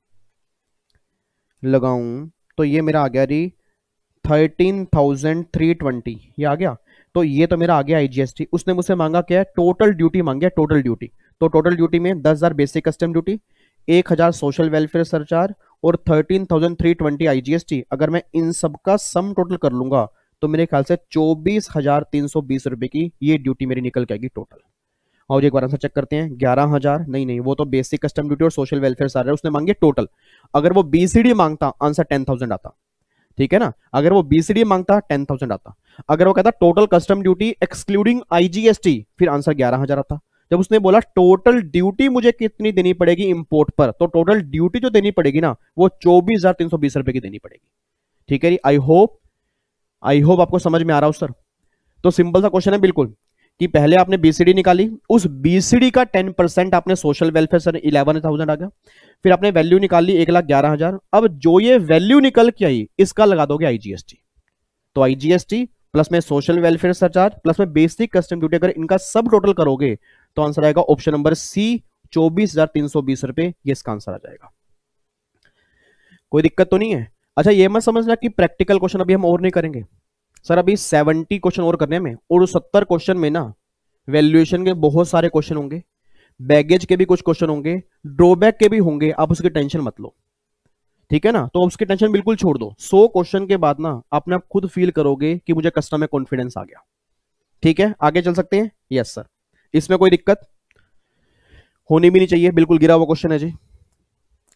लगाऊं तो ये मेरा आ गया जी थर्टीन थाउजेंड थ्री ट्वेंटी ये आ गया तो ये तो मेरा आ गया आईजीएसटी उसने मुझसे मांगा क्या है टोटल ड्यूटी मांगी है टोटल ड्यूटी तो टोटल ड्यूटी में दस हजार बेसिक कस्टम ड्यूटी एक हजार सोशल वेलफेयर सरचार और thirteen thousand three twenty IGST अगर मैं इन सब का सम टोटल कर लूंगा तो मेरे ख्याल से चौबीस हजार तीन सौ बीस रुपए की ये ड्यूटी मेरी निकल के आएगी टोटल आओ जी एक बार आंसर चेक करते हैं ग्यारह हजार नहीं नहीं वो तो बेसिक कस्टम ड्यूटी और सोशल वेलफेयर सारे उसने मांगे टोटल अगर वो बीसीडी मांगता आंसर टेन थाउजेंड आता ठीक है ना अगर वो बीसीडी मांगता टेन थाउजेंड आता अगर वो कहता total custom duty excluding IGST फिर आंसर ग्यारह हजार आता जब उसने बोला टोटल ड्यूटी मुझे कितनी देनी पड़ेगी इंपोर्ट पर तो टोटल ड्यूटी जो देनी पड़ेगी ना वो चौबीस हजार तीन सौ बीस रुपए की देनी पड़ेगी ठीक है आई होप आई होप आपको समझ में आ रहा हो सर तो सिंपल सा क्वेश्चन है बिल्कुल कि पहले आपने बीसीडी निकाली उस बीसीडी का टेन परसेंट आपने सोशल वेलफेयर सर इलेवन थाउजेंड आ गया फिर आपने वैल्यू निकाल ली एक लाख ग्यारह हजार अब जो ये वैल्यू निकल के आई इसका लगा दोगे आईजीएसटी तो आईजीएसटी प्लस में सोशल वेलफेयर सरचार्ज प्लस में बेसिक कस्टम ड्यूटी अगर इनका सब टोटल करोगे तो आंसर आएगा ऑप्शन नंबर सी चौबीस हजार तीन सौ बीस रुपए ये इसका आंसर आ जाएगा कोई दिक्कत तो नहीं है अच्छा ये मत समझना कि प्रैक्टिकल क्वेश्चन अभी हम और नहीं करेंगे सर अभी सेवेंटी क्वेश्चन और करने में और उस सत्तर क्वेश्चन में ना वैल्यूएशन के बहुत सारे क्वेश्चन होंगे बैगेज के भी कुछ क्वेश्चन होंगे ड्रॉबैक के भी होंगे आप उसकी टेंशन मत लो ठीक है ना तो उसकी टेंशन बिल्कुल छोड़ दो सो क्वेश्चन के बाद ना अपने आप खुद फील करोगे कि मुझे कस्टमर कॉन्फिडेंस आ गया ठीक है आगे चल सकते हैं यस सर इसमें कोई दिक्कत होनी भी नहीं चाहिए बिल्कुल गिरा हुआ क्वेश्चन है जी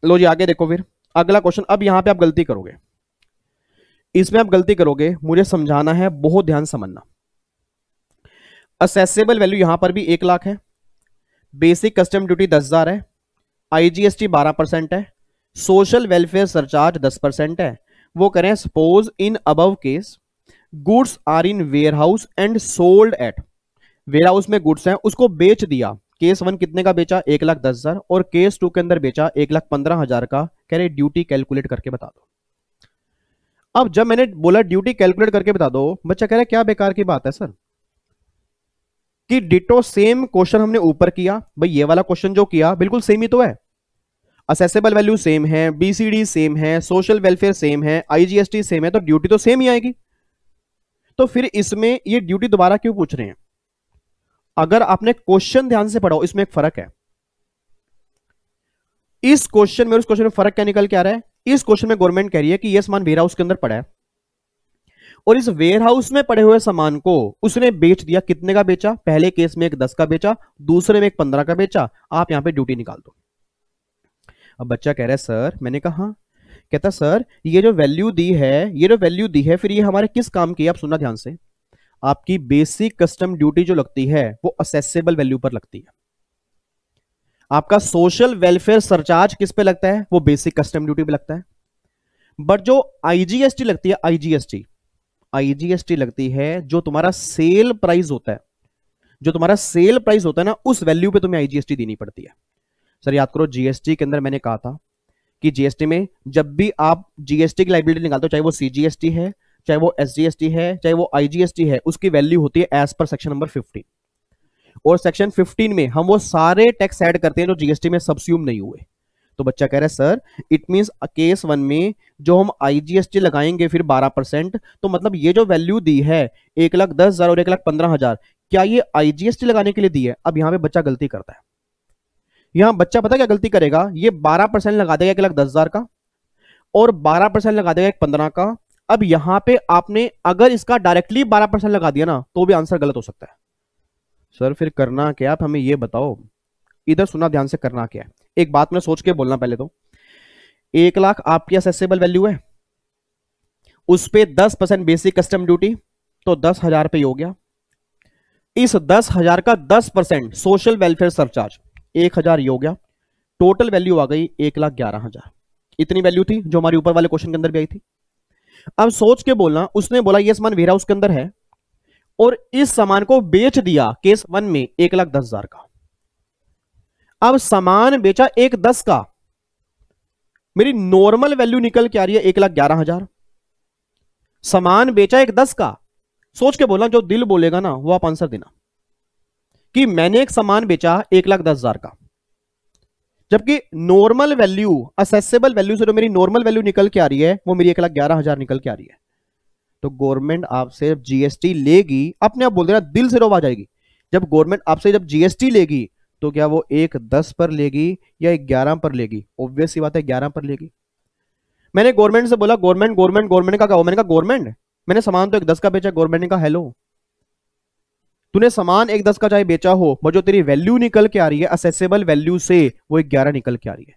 लो जी आगे देखो फिर अगला क्वेश्चन अब यहां पे आप गलती करोगे इसमें आप गलती करोगे मुझे समझाना है बहुत ध्यान समझना असेसेबल वैल्यू यहां पर भी एक लाख है बेसिक कस्टम ड्यूटी दस हजार है आईजीएसटी बारह परसेंट है सोशल वेलफेयर सरचार्ज दस परसेंट है वो करें suppose in above case goods are in warehouse and sold at warehouse में गुड्स हैं उसको बेच दिया केस वन कितने का बेचा एक लाख दस हजार और केस टू के अंदर बेचा एक लाख पंद्रह हजार का कह रहे ड्यूटी कैलकुलेट करके बता दो अब जब मैंने बोला ड्यूटी कैलकुलेट करके बता दो बच्चा कह रहा है क्या बेकार की बात है सर कि डिटो सेम क्वेश्चन हमने ऊपर किया भाई ये वाला क्वेश्चन जो किया बिल्कुल सेम ही तो है असेसेबल वैल्यू सेम है बीसीडी सेम है सोशल वेलफेयर सेम है आईजीएसटी सेम है तो ड्यूटी तो सेम ही आएगी तो फिर इसमें ये ड्यूटी दोबारा क्यों पूछ रहे हैं अगर आपने क्वेश्चन ध्यान से पढ़ाओ इसमें एक फर्क है इस क्वेश्चन में उस क्वेश्चन में फर्क क्या निकल के आ रहा है इस क्वेश्चन में गवर्नमेंट कह रही है कि यह सामान वेयर हाउस के अंदर पड़ा है और इस वेयर हाउस में पड़े हुए सामान को उसने बेच दिया कितने का बेचा पहले केस में एक दस का बेचा दूसरे में एक पंद्रह का बेचा आप यहां पे ड्यूटी निकाल दो अब बच्चा कह रहा है सर मैंने कहा कहता सर ये जो वैल्यू दी है ये जो वैल्यू दी है फिर ये हमारे किस काम की आप सुनना ध्यान से आपकी बेसिक कस्टम ड्यूटी जो लगती है वो असेसेबल वैल्यू पर लगती है आपका सोशल वेलफेयर सरचार्ज किस पे लगता है वो बेसिक कस्टम ड्यूटी पे लगता है बट जो आईजीएसटी लगती है आईजीएसटी आईजीएसटी लगती है जो तुम्हारा सेल प्राइस होता है जो तुम्हारा सेल प्राइस होता है ना उस वैल्यू पे तुम्हें आईजीएसटी देनी पड़ती है सर याद करो जीएसटी के अंदर मैंने कहा था कि जीएसटी में जब भी आप जीएसटी की लाइबिलिटी निकालते हो चाहे वो सीजीएसटी है चाहे वो एसजीएसटी है चाहे वो आईजीएसटी है उसकी वैल्यू होती है as per section number fifteen और सेक्शन 15 में हम वो सारे टैक्स ऐड करते हैं जो जीएसटी में सब्स्यूम नहीं हुए तो बच्चा कह रहा है sir it mean case one में जो हम आईजीएसटी लगाएंगे फिर 12 परसेंट तो मतलब ये जो वैल्यू दी है एक लाख दस हजार और एक लाख पंद्रह हजार क्या ये आईजीएसटी लगाने के लिए दी है अब यहां पे बच्चा गलती करता है यहां बच्चा पता क्या गलती करेगा ये बारह परसेंट लगा देगा एक लाख दस हजार का और बारह परसेंट लगा देगा एक पंद्रह का अब यहां पर आपने अगर इसका डायरेक्टली बारह लगा दिया ना तो भी आंसर गलत हो सकता है सर फिर करना क्या आप हमें ये बताओ इधर सुना ध्यान से करना क्या है एक बात में सोच के बोलना पहले तो एक लाख आपकी असेसेबल वैल्यू है उस पर दस परसेंट बेसिक कस्टम ड्यूटी तो दस हजार पे हो गया इस दस हजार का दस परसेंट सोशल वेलफेयर सरचार्ज एक हजार ये हो गया टोटल वैल्यू आ गई एक लाख ग्यारह हजार इतनी वैल्यू थी जो हमारे ऊपर वाले क्वेश्चन के अंदर भी आई थी अब सोच के बोलना उसने बोला ये सामान वेयर हाउस के अंदर है और इस सामान को बेच दिया केस वन में एक लाख दस हजार का अब सामान बेचा एक दस का मेरी नॉर्मल वैल्यू निकल के आ रही है एक लाख ग्यारह हजार सामान बेचा एक दस का सोच के बोला जो दिल बोलेगा ना वो आप आंसर देना कि मैंने एक सामान बेचा एक लाख दस हजार का जबकि नॉर्मल वैल्यू असेसेबल वैल्यू से जो मेरी नॉर्मल वैल्यू निकल के आ रही है वो मेरी एक लाख ग्यारह हजार निकल के आ रही है तो गवर्नमेंट आपसे जीएसटी लेगी अपने आप बोल देना दिल से रोब तो आ जाएगी जब गवर्नमेंट आपसे जब जीएसटी लेगी तो क्या वो एक दस पर लेगी या ग्यारह पर लेगी ऑब्वियस सी बात है ग्यारह पर लेगी मैंने गवर्नमेंट से बोला गवर्नमेंट गवर्नमेंट गवर्नमेंट का गवर्नमेंट का गवर्नमेंट मैंने सामान तो एक दस का बेचा गवर्नमेंट ने कहा हेलो तूने सामान एक दस का चाहे बेचा हो वो जो तेरी वैल्यू निकल के आ रही है असेसेबल वैल्यू से वो एक ग्यारह निकल के आ रही है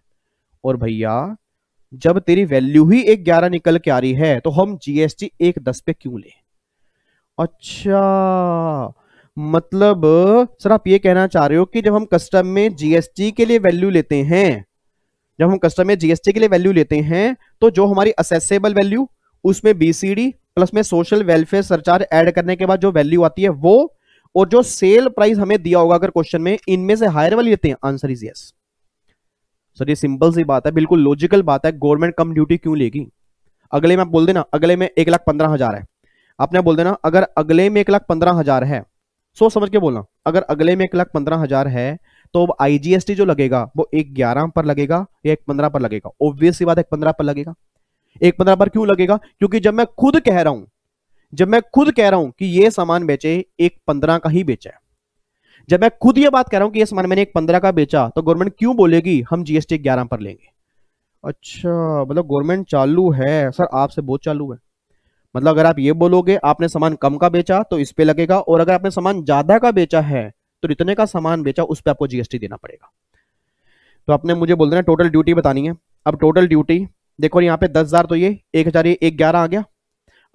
और भैया जब तेरी वैल्यू ही एक ग्यारह निकल के आ रही है तो हम जीएसटी एक दस पे क्यों ले अच्छा मतलब सर आप ये कहना चाह रहे हो कि जब हम कस्टम में जीएसटी के लिए वैल्यू लेते हैं जब हम कस्टम में जीएसटी के लिए वैल्यू लेते हैं तो जो हमारी असेसेबल वैल्यू उसमें बीसीडी प्लस में सोशल वेलफेयर सरचार्ज ऐड करने के बाद जो वैल्यू आती है वो और जो सेल प्राइस हमें दिया होगा अगर क्वेश्चन में इनमें से हायर वाली लेते हैं आंसर इज यस सर ये सिंपल सी बात है बिल्कुल लॉजिकल बात है गवर्नमेंट कम ड्यूटी क्यों लेगी अगले में आप बोल देना अगले में एक लाख पंद्रह हजार है आपने बोल देना अगर अगले में एक लाख पंद्रह हजार है सो समझ के बोलना अगर अगले में एक लाख पंद्रह हजार है तो अब आईजीएसटी जो लगेगा वो एक ग्यारह पर लगेगा या एक पंद्रह पर लगेगा ऑब्वियस सी बात एक पंद्रह पर लगेगा एक पंद्रह पर क्यों लगेगा क्योंकि जब मैं खुद कह रहा हूं जब मैं खुद कह रहा हूं कि ये सामान बेचे एक पंद्रह का ही बेचा है जब मैं खुद ये बात कह रहा हूं कि ये सामान मैंने एक पंद्रह का बेचा तो गवर्नमेंट क्यों बोलेगी हम जीएसटी ग्यारह पर लेंगे अच्छा मतलब गवर्नमेंट चालू है सर आपसे बहुत चालू है मतलब अगर आप ये बोलोगे आपने सामान कम का बेचा तो इस पे लगेगा और अगर आपने सामान ज्यादा का बेचा है तो इतने का सामान बेचा उस पर आपको जीएसटी देना पड़ेगा तो आपने मुझे बोल देना टोटल ड्यूटी बतानी है अब टोटल ड्यूटी देखो यहाँ पे दस हजार तो ये एक हजार ये एक ग्यारह आ गया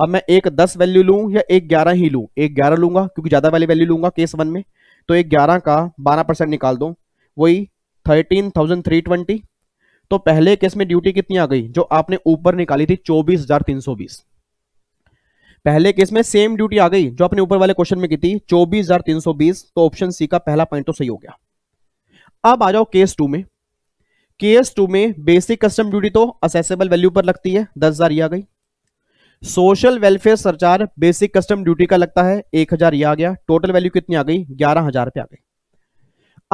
अब मैं एक दस वैल्यू लूँ या एक ग्यारह ही लूँ एक ग्यारह लूंगा क्योंकि ज्यादा वाली वैल्यू लूंगा केस वन में तो एक ग्यारह का बारह परसेंट निकाल दो वही थर्टीन थाउजेंड थ्री ट्वेंटी तो पहले केस में ड्यूटी कितनी आ गई जो आपने ऊपर निकाली थी चौबीस हजार तीन सौ बीस पहले केस में सेम ड्यूटी आ गई जो आपने ऊपर वाले क्वेश्चन में की थी चौबीस हजार तीन सौ बीस तो ऑप्शन सी का पहला पॉइंट तो सही हो गया अब आ जाओ केस टू में केस टू में बेसिक कस्टम ड्यूटी तो असेसेबल वैल्यू पर लगती है दस हजार ये आ गई social welfare surcharge basic custom duty का लगता है एक हजार ये आ गया टोटल वैल्यू कितनी आ गई ग्यारह हजार रुपये आ गई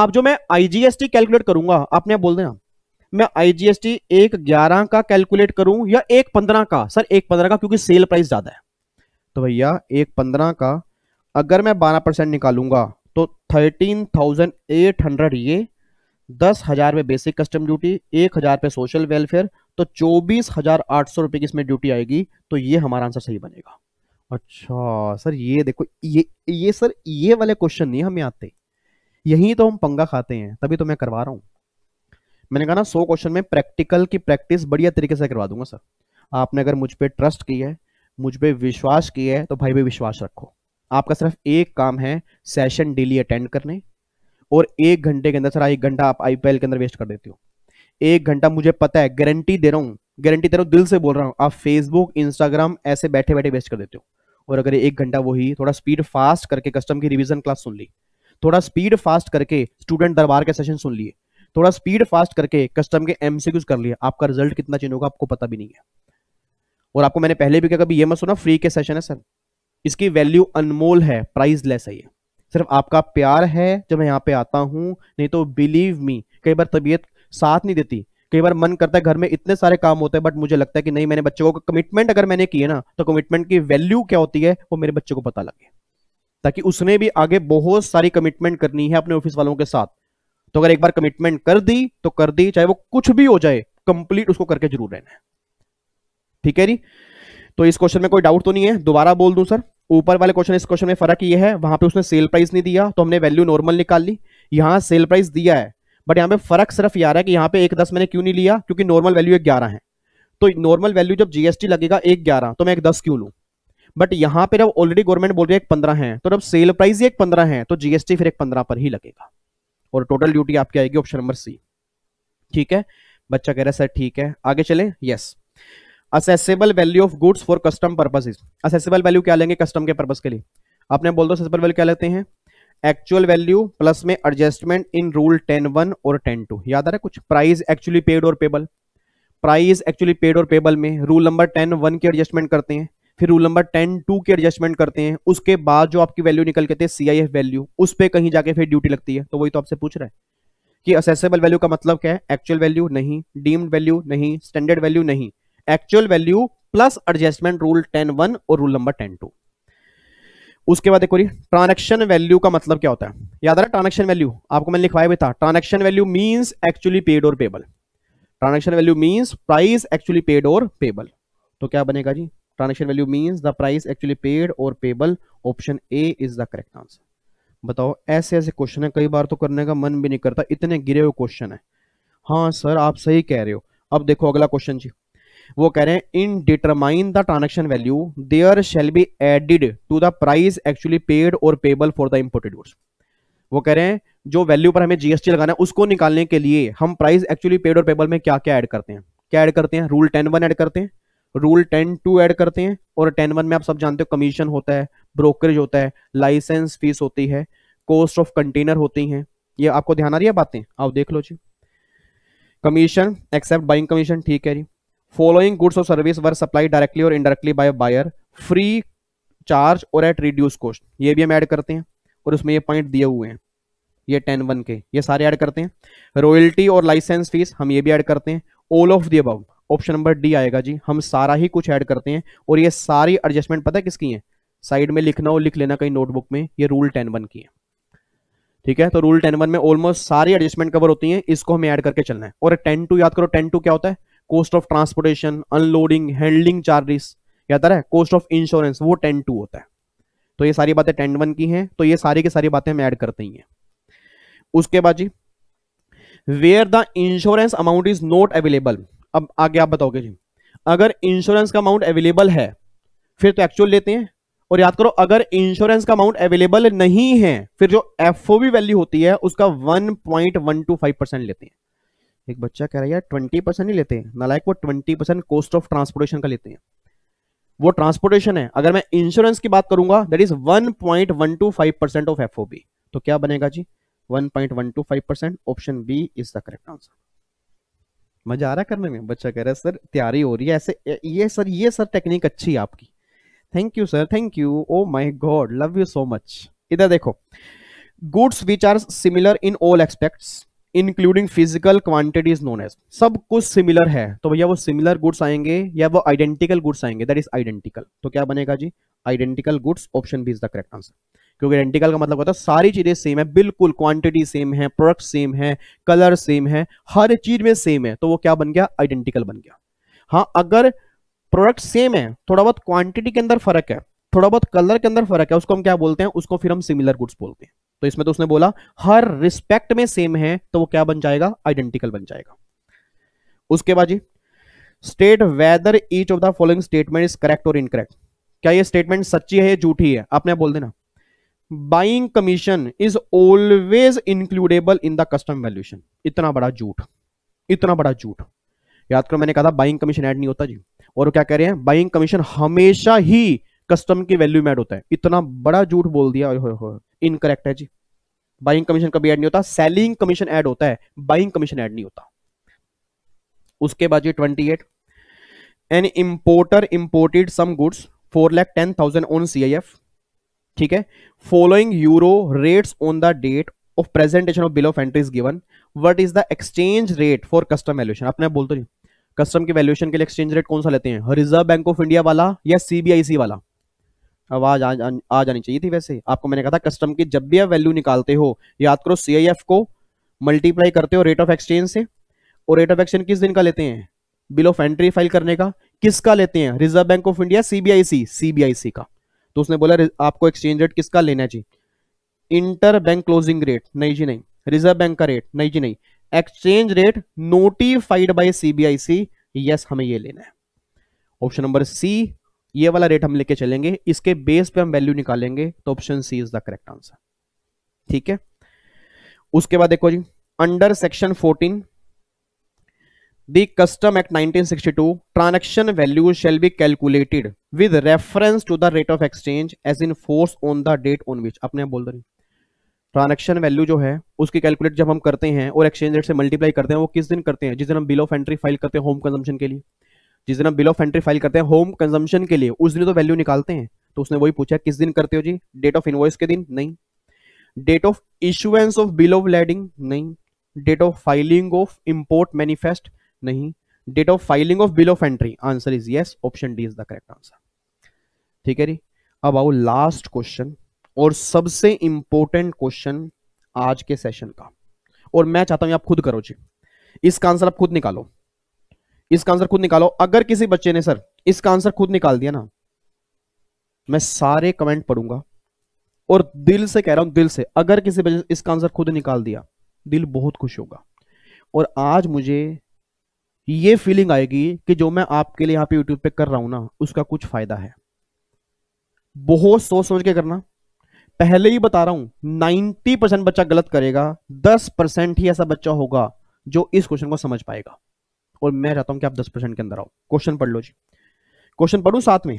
अब जो मैं आईजीएसटी कैलकुलेट करूंगा आपने बोल देना मैं आईजीएसटी एक ग्यारह का कैलकुलेट करूं या एक पंद्रह का सर एक पंद्रह का क्योंकि सेल प्राइस ज्यादा है तो भैया एक पंद्रह का अगर मैं बारह परसेंट निकालूंगा तो थर्टीन थाउजेंड एट हंड्रेड ये दस हजार रुपये बेसिक कस्टम ड्यूटी एक हजार रुपये सोशल वेलफेयर तो चौबीस हजार आठ सौ रुपए की इसमें ड्यूटी आएगी तो ये हमारा आंसर सही बनेगा अच्छा सर ये देखो ये ये सर ये वाले क्वेश्चन नहीं हमें आते यही तो हम पंगा खाते हैं तभी तो मैं करवा रहा हूँ मैंने कहा ना सौ क्वेश्चन में प्रैक्टिकल की प्रैक्टिस बढ़िया तरीके से करवा दूंगा सर आपने अगर मुझ पर ट्रस्ट किया है मुझ पर विश्वास किया है तो भाई भी विश्वास रखो आपका सिर्फ एक काम है सेशन डेली अटेंड करने और एक घंटे के अंदर सर एक घंटा आप आईपीएल के अंदर वेस्ट कर देते हो एक घंटा मुझे पता है गारंटी दे रहा हूँ गारंटी दे रहा हूँ दिल से बोल रहा हूँ आप फेसबुक इंस्टाग्राम ऐसे बैठे बैठे वेस्ट कर देते हो और अगर एक घंटा वही थोड़ा स्पीड फास्ट करके कस्टम की रिविजन क्लास सुन ली थोड़ा स्पीड फास्ट करके स्टूडेंट दरबार के सेशन सुन लिए थोड़ा स्पीड फास्ट करके कस्टम के एमसीक्यूज कर लिए आपका रिजल्ट कितना चेंज होगा आपको पता भी नहीं है और आपको मैंने पहले भी क्या कभी ये मत सुना फ्री के सेशन है सर इसकी वैल्यू अनमोल है प्राइस लेस है ये सिर्फ आपका प्यार है जब मैं यहाँ पे आता हूँ नहीं तो बिलीव मी कई बार तबीयत साथ नहीं देती कई बार मन करता है घर में इतने सारे काम होते हैं बट मुझे लगता है कि नहीं मैंने बच्चों को कमिटमेंट अगर मैंने किए ना तो कमिटमेंट की वैल्यू क्या होती है वो मेरे बच्चे को पता लगे ताकि उसने भी आगे बहुत सारी कमिटमेंट करनी है अपने ऑफिस वालों के साथ तो अगर एक बार कमिटमेंट कर दी तो कर दी चाहे वो कुछ भी हो जाए कंप्लीट उसको करके जरूर रहना है ठीक है जी तो इस क्वेश्चन में कोई डाउट तो नहीं है दोबारा बोल दूं सर ऊपर वाले क्वेश्चन इस क्वेश्चन में फर्क ये है वहां पे उसने सेल प्राइस नहीं दिया तो हमने वैल्यू नॉर्मल निकाल ली यहां सेल प्राइस दिया है बट यहाँ पे फर्क सिर्फ ये आ रहा है कि यहाँ पे एक दस मैंने क्यों नहीं लिया क्योंकि नॉर्मल वैल्यू एक ग्यारह है तो नॉर्मल वैल्यू जब जीएसटी लगेगा एक ग्यारह तो मैं एक दस क्यों लूँ बट यहाँ पे जब ऑलरेडी गवर्नमेंट बोल रही है एक पंद्रह है तो जब सेल प्राइस ही एक पंद्रह है तो जीएसटी फिर एक पंद्रह पर ही लगेगा और टोटल ड्यूटी आपकी आएगी ऑप्शन नंबर सी ठीक है बच्चा कह रहा है सर ठीक है आगे चले yes assessable value of goods for custom purposes assessable value क्या लेंगे कस्टम के पर्पज के लिए आपने बोल दो असेसेबल वैल्यू क्या लेते हैं एक्चुअल वैल्यू प्लस में adjustment in rule ten one और टेन टू याद आ रहा है कुछ प्राइस एक्चुअली पेड और पेबल प्राइस एक्चुअली पेड और पेबल में रूल नंबर टेन वन के एडजस्टमेंट करते हैं फिर रूल नंबर टेन टू के एडजस्टमेंट करते हैं उसके बाद जो आपकी वैल्यू निकल के सी आई एफ वैल्यू उस पर कहीं जाके फिर ड्यूटी लगती है तो वही तो आपसे पूछ रहा है कि असेसेबल वैल्यू का मतलब क्या है एक्चुअल वैल्यू नहीं डीम्ड वैल्यू नहीं स्टैंडर्ड वैल्यू नहीं actual value plus adjustment rule ten one और रूल नंबर टेन टू उसके बाद देखो ट्रांजेक्शन वैल्यू का मतलब क्या होता है याद आ रहा ट्रांजेक्शन वैल्यू आपको मैंने लिखवाया भी था transaction value means actually paid और payable transaction value means price actually paid और पेबल तो क्या बनेगा जी transaction value means the price actually paid और payable option A is the correct answer बताओ ऐसे ऐसे क्वेश्चन है कई बार तो करने का मन भी नहीं करता इतने गिरे हुए क्वेश्चन है हाँ सर आप सही कह रहे हो अब देखो अगला क्वेश्चन जी वो कह रहे हैं in determine the transaction value there shall be added to the price actually paid और payable for the imported goods वो कह रहे हैं जो वैल्यू पर हमें जीएसटी लगाना है उसको निकालने के लिए हम प्राइस एक्चुअली पेड और पेबल में क्या क्या ऐड करते हैं क्या ऐड करते हैं रूल टेन वन ऐड करते हैं रूल टेन टू ऐड करते हैं और टेन वन में आप सब जानते हो कमीशन होता है ब्रोकरेज होता है लाइसेंस फीस होती है कॉस्ट ऑफ कंटेनर होती हैं ये आपको ध्यान आ रही है बातें आप देख लो जी कमीशन एक्सेप्ट बाइंग कमीशन ठीक है जी फॉलोइंग गुड्स और सर्विस वर सप्लाई डायरेक्टली और indirectly by buyer free charge और एट रिड्यूस कॉस्ट ये भी हम ऐड करते हैं और उसमें ये पॉइंट दिए हुए हैं ये टेन वन के ये सारे ऐड करते हैं रॉयल्टी और लाइसेंस फीस हम ये भी ऐड करते हैं all of the above option number D आएगा जी हम सारा ही कुछ ऐड करते हैं और ये सारी एडजस्टमेंट पता है किसकी है साइड में लिखना हो लिख लेना कहीं नोटबुक में ये रूल टेन वन की है ठीक है तो रूल टेन वन में ऑलमोस्ट सारी एडजस्टमेंट कवर होती है इसको हमें ऐड करके चलना है और टेन टू याद करो टेन टू क्या होता है cost of transportation unloading handling charges क्या आता है कॉस्ट ऑफ इंश्योरेंस वो टेन टू होता है तो ये सारी बातें टेन वन की हैं तो ये सारी की सारी बातें हम ऐड करते ही हैं उसके बाद जी where the insurance amount is not available अब आगे आप बताओगे जी अगर इंश्योरेंस का अमाउंट अवेलेबल है फिर तो एक्चुअल लेते हैं और याद करो अगर इंश्योरेंस का अमाउंट अवेलेबल नहीं है फिर जो एफओबी वैल्यू होती है उसका 1.125 परसेंट लेते हैं एक बच्चा कह रहा है यार ट्वेंटी परसेंट नहीं लेते नलायक वो twenty percent cost of transportation का लेते हैं वो ट्रांसपोर्टेशन है अगर मैं इंश्योरेंस की बात करूंगा that is one point one two five percent of F तो क्या बनेगा जी one point one two five percent option B is the correct answer मजा आ रहा करने में बच्चा कह रहा है सर तैयारी हो रही है ऐसे ये सर ये सर टेक्निक अच्छी है आपकी thank you sir thank you oh my god love you so much इधर देखो goods which are similar in all aspects including physical quantities known as सब कुछ सिमिलर है तो भैया वो सिमिलर गुड्स आएंगे या वो आइडेंटिकल गुड्स आएंगे दैट इज आइडेंटिकल तो क्या बनेगा जी identical goods option B is the correct answer क्योंकि आइडेंटिकल का मतलब होता है सारी चीजें सेम है बिल्कुल क्वांटिटी सेम है प्रोडक्ट सेम है कलर सेम है हर चीज में सेम है तो वो क्या बन गया आइडेंटिकल बन गया हाँ अगर प्रोडक्ट सेम है थोड़ा बहुत क्वांटिटी के अंदर फर्क है थोड़ा बहुत कलर के अंदर फर्क है उसको हम क्या बोलते हैं उसको फिर हम सिमिलर गुड्स बोलते हैं तो इसमें तो उसने बोला हर रिस्पेक्ट में सेम है तो वो क्या बन जाएगा आइडेंटिकल बन जाएगा उसके बाद जी state whether each of the following statement is correct और इनकरेक्ट क्या ये स्टेटमेंट सच्ची है या झूठी है आपने बोल देना buying commission is always includable in the custom valuation इतना बड़ा झूठ इतना बड़ा झूठ याद करो मैंने कहा था बाइंग कमीशन ऐड नहीं होता जी और वो क्या कह रहे हैं बाइंग कमीशन हमेशा ही कस्टम की वैल्यू में ऐड होता है इतना बड़ा झूठ बोल दिया हो, हो, हो। इनकरेक्ट है जी बाइंग कमीशन कभी ऐड नहीं होता सेलिंग कमीशन ऐड होता है बाइंग कमीशन ऐड नहीं होता उसके बाद जी twenty eight an importer imported some goods four lakh ten thousand on C I F ठीक है following euro rates on the date of presentation of bill of entry is given what is the exchange rate for custom valuation आपने बोलते नहीं कस्टम की वैल्यूएशन के लिए एक्सचेंज रेट कौन सा लेते हैं रिजर्व बैंक ऑफ इंडिया वाला या सीबीआईसी वाला आवाज आ, आ, आ जानी चाहिए थी वैसे आपको मैंने कहा था कस्टम की जब भी आप वैल्यू निकालते हो याद करो सी को मल्टीप्लाई करते हो रेट ऑफ एक्सचेंज से और रेट ऑफ एक्सचेंज किस दिन का लेते हैं बिल ऑफ एंट्री फाइल करने का किसका लेते हैं Reserve Bank of India CBIC CBIC का तो उसने बोला आपको एक्सचेंज रेट किसका लेना है जी इंटर बैंक क्लोजिंग रेट नहीं जी नहीं रिजर्व बैंक का रेट नहीं जी नहीं exchange rate notified by CBIC yes हमें ये लेना है ऑप्शन नंबर सी ये वाला रेट हम लेके चलेंगे इसके बेस पे हम वैल्यू निकालेंगे तो option C is the correct answer ठीक है उसके बाद देखो जी under section 14 the custom act 1962 transaction value shall be calculated with reference to the rate of exchange as in force on the date on which अपने बोल दो ट्रांजेक्शन वैल्यू जो है उसकी कैलकुलेट जब हम करते हैं और एक्सचेंज रेट से मल्टीप्लाई करते हैं वो किस दिन करते हैं जिस दिन हम बिल ऑफ एंट्री फाइल करते हैं होम कंजम्पशन के लिए जिस दिन आप बिल ऑफ एंट्री फाइल करते हैं होम कंजम्पन के लिए उस दिन तो वैल्यू निकालते हैं तो उसने वही पूछा किस दिन करते हो जी डेट ऑफ इनवॉइस के दिन नहीं date of issuance of bill of lading नहीं date of filing of import manifest नहीं date of filing of bill of entry answer is yes option D is the correct answer ठीक है जी अब आओ लास्ट क्वेश्चन और सबसे इंपॉर्टेंट क्वेश्चन आज के सेशन का और मैं चाहता हूं आप खुद करो जी इसका आंसर आप खुद निकालो इसका आंसर खुद निकालो अगर किसी बच्चे ने सर इसका आंसर खुद निकाल दिया ना मैं सारे कमेंट पढ़ूंगा और दिल से कह रहा हूं दिल से अगर किसी बच्चे इसका आंसर खुद निकाल दिया दिल बहुत खुश होगा और आज मुझे ये फीलिंग आएगी कि जो मैं आपके लिए यहां पे यूट्यूब पे कर रहा हूं ना उसका कुछ फायदा है बहुत सोच समझ के करना पहले ही बता रहा हूं 90 परसेंट बच्चा गलत करेगा 10 परसेंट ही ऐसा बच्चा होगा जो इस क्वेश्चन को समझ पाएगा और मैं चाहता हूं कि आप दस परसेंट के अंदर आओ क्वेश्चन पढ़ लो जी क्वेश्चन पढ़ू साथ में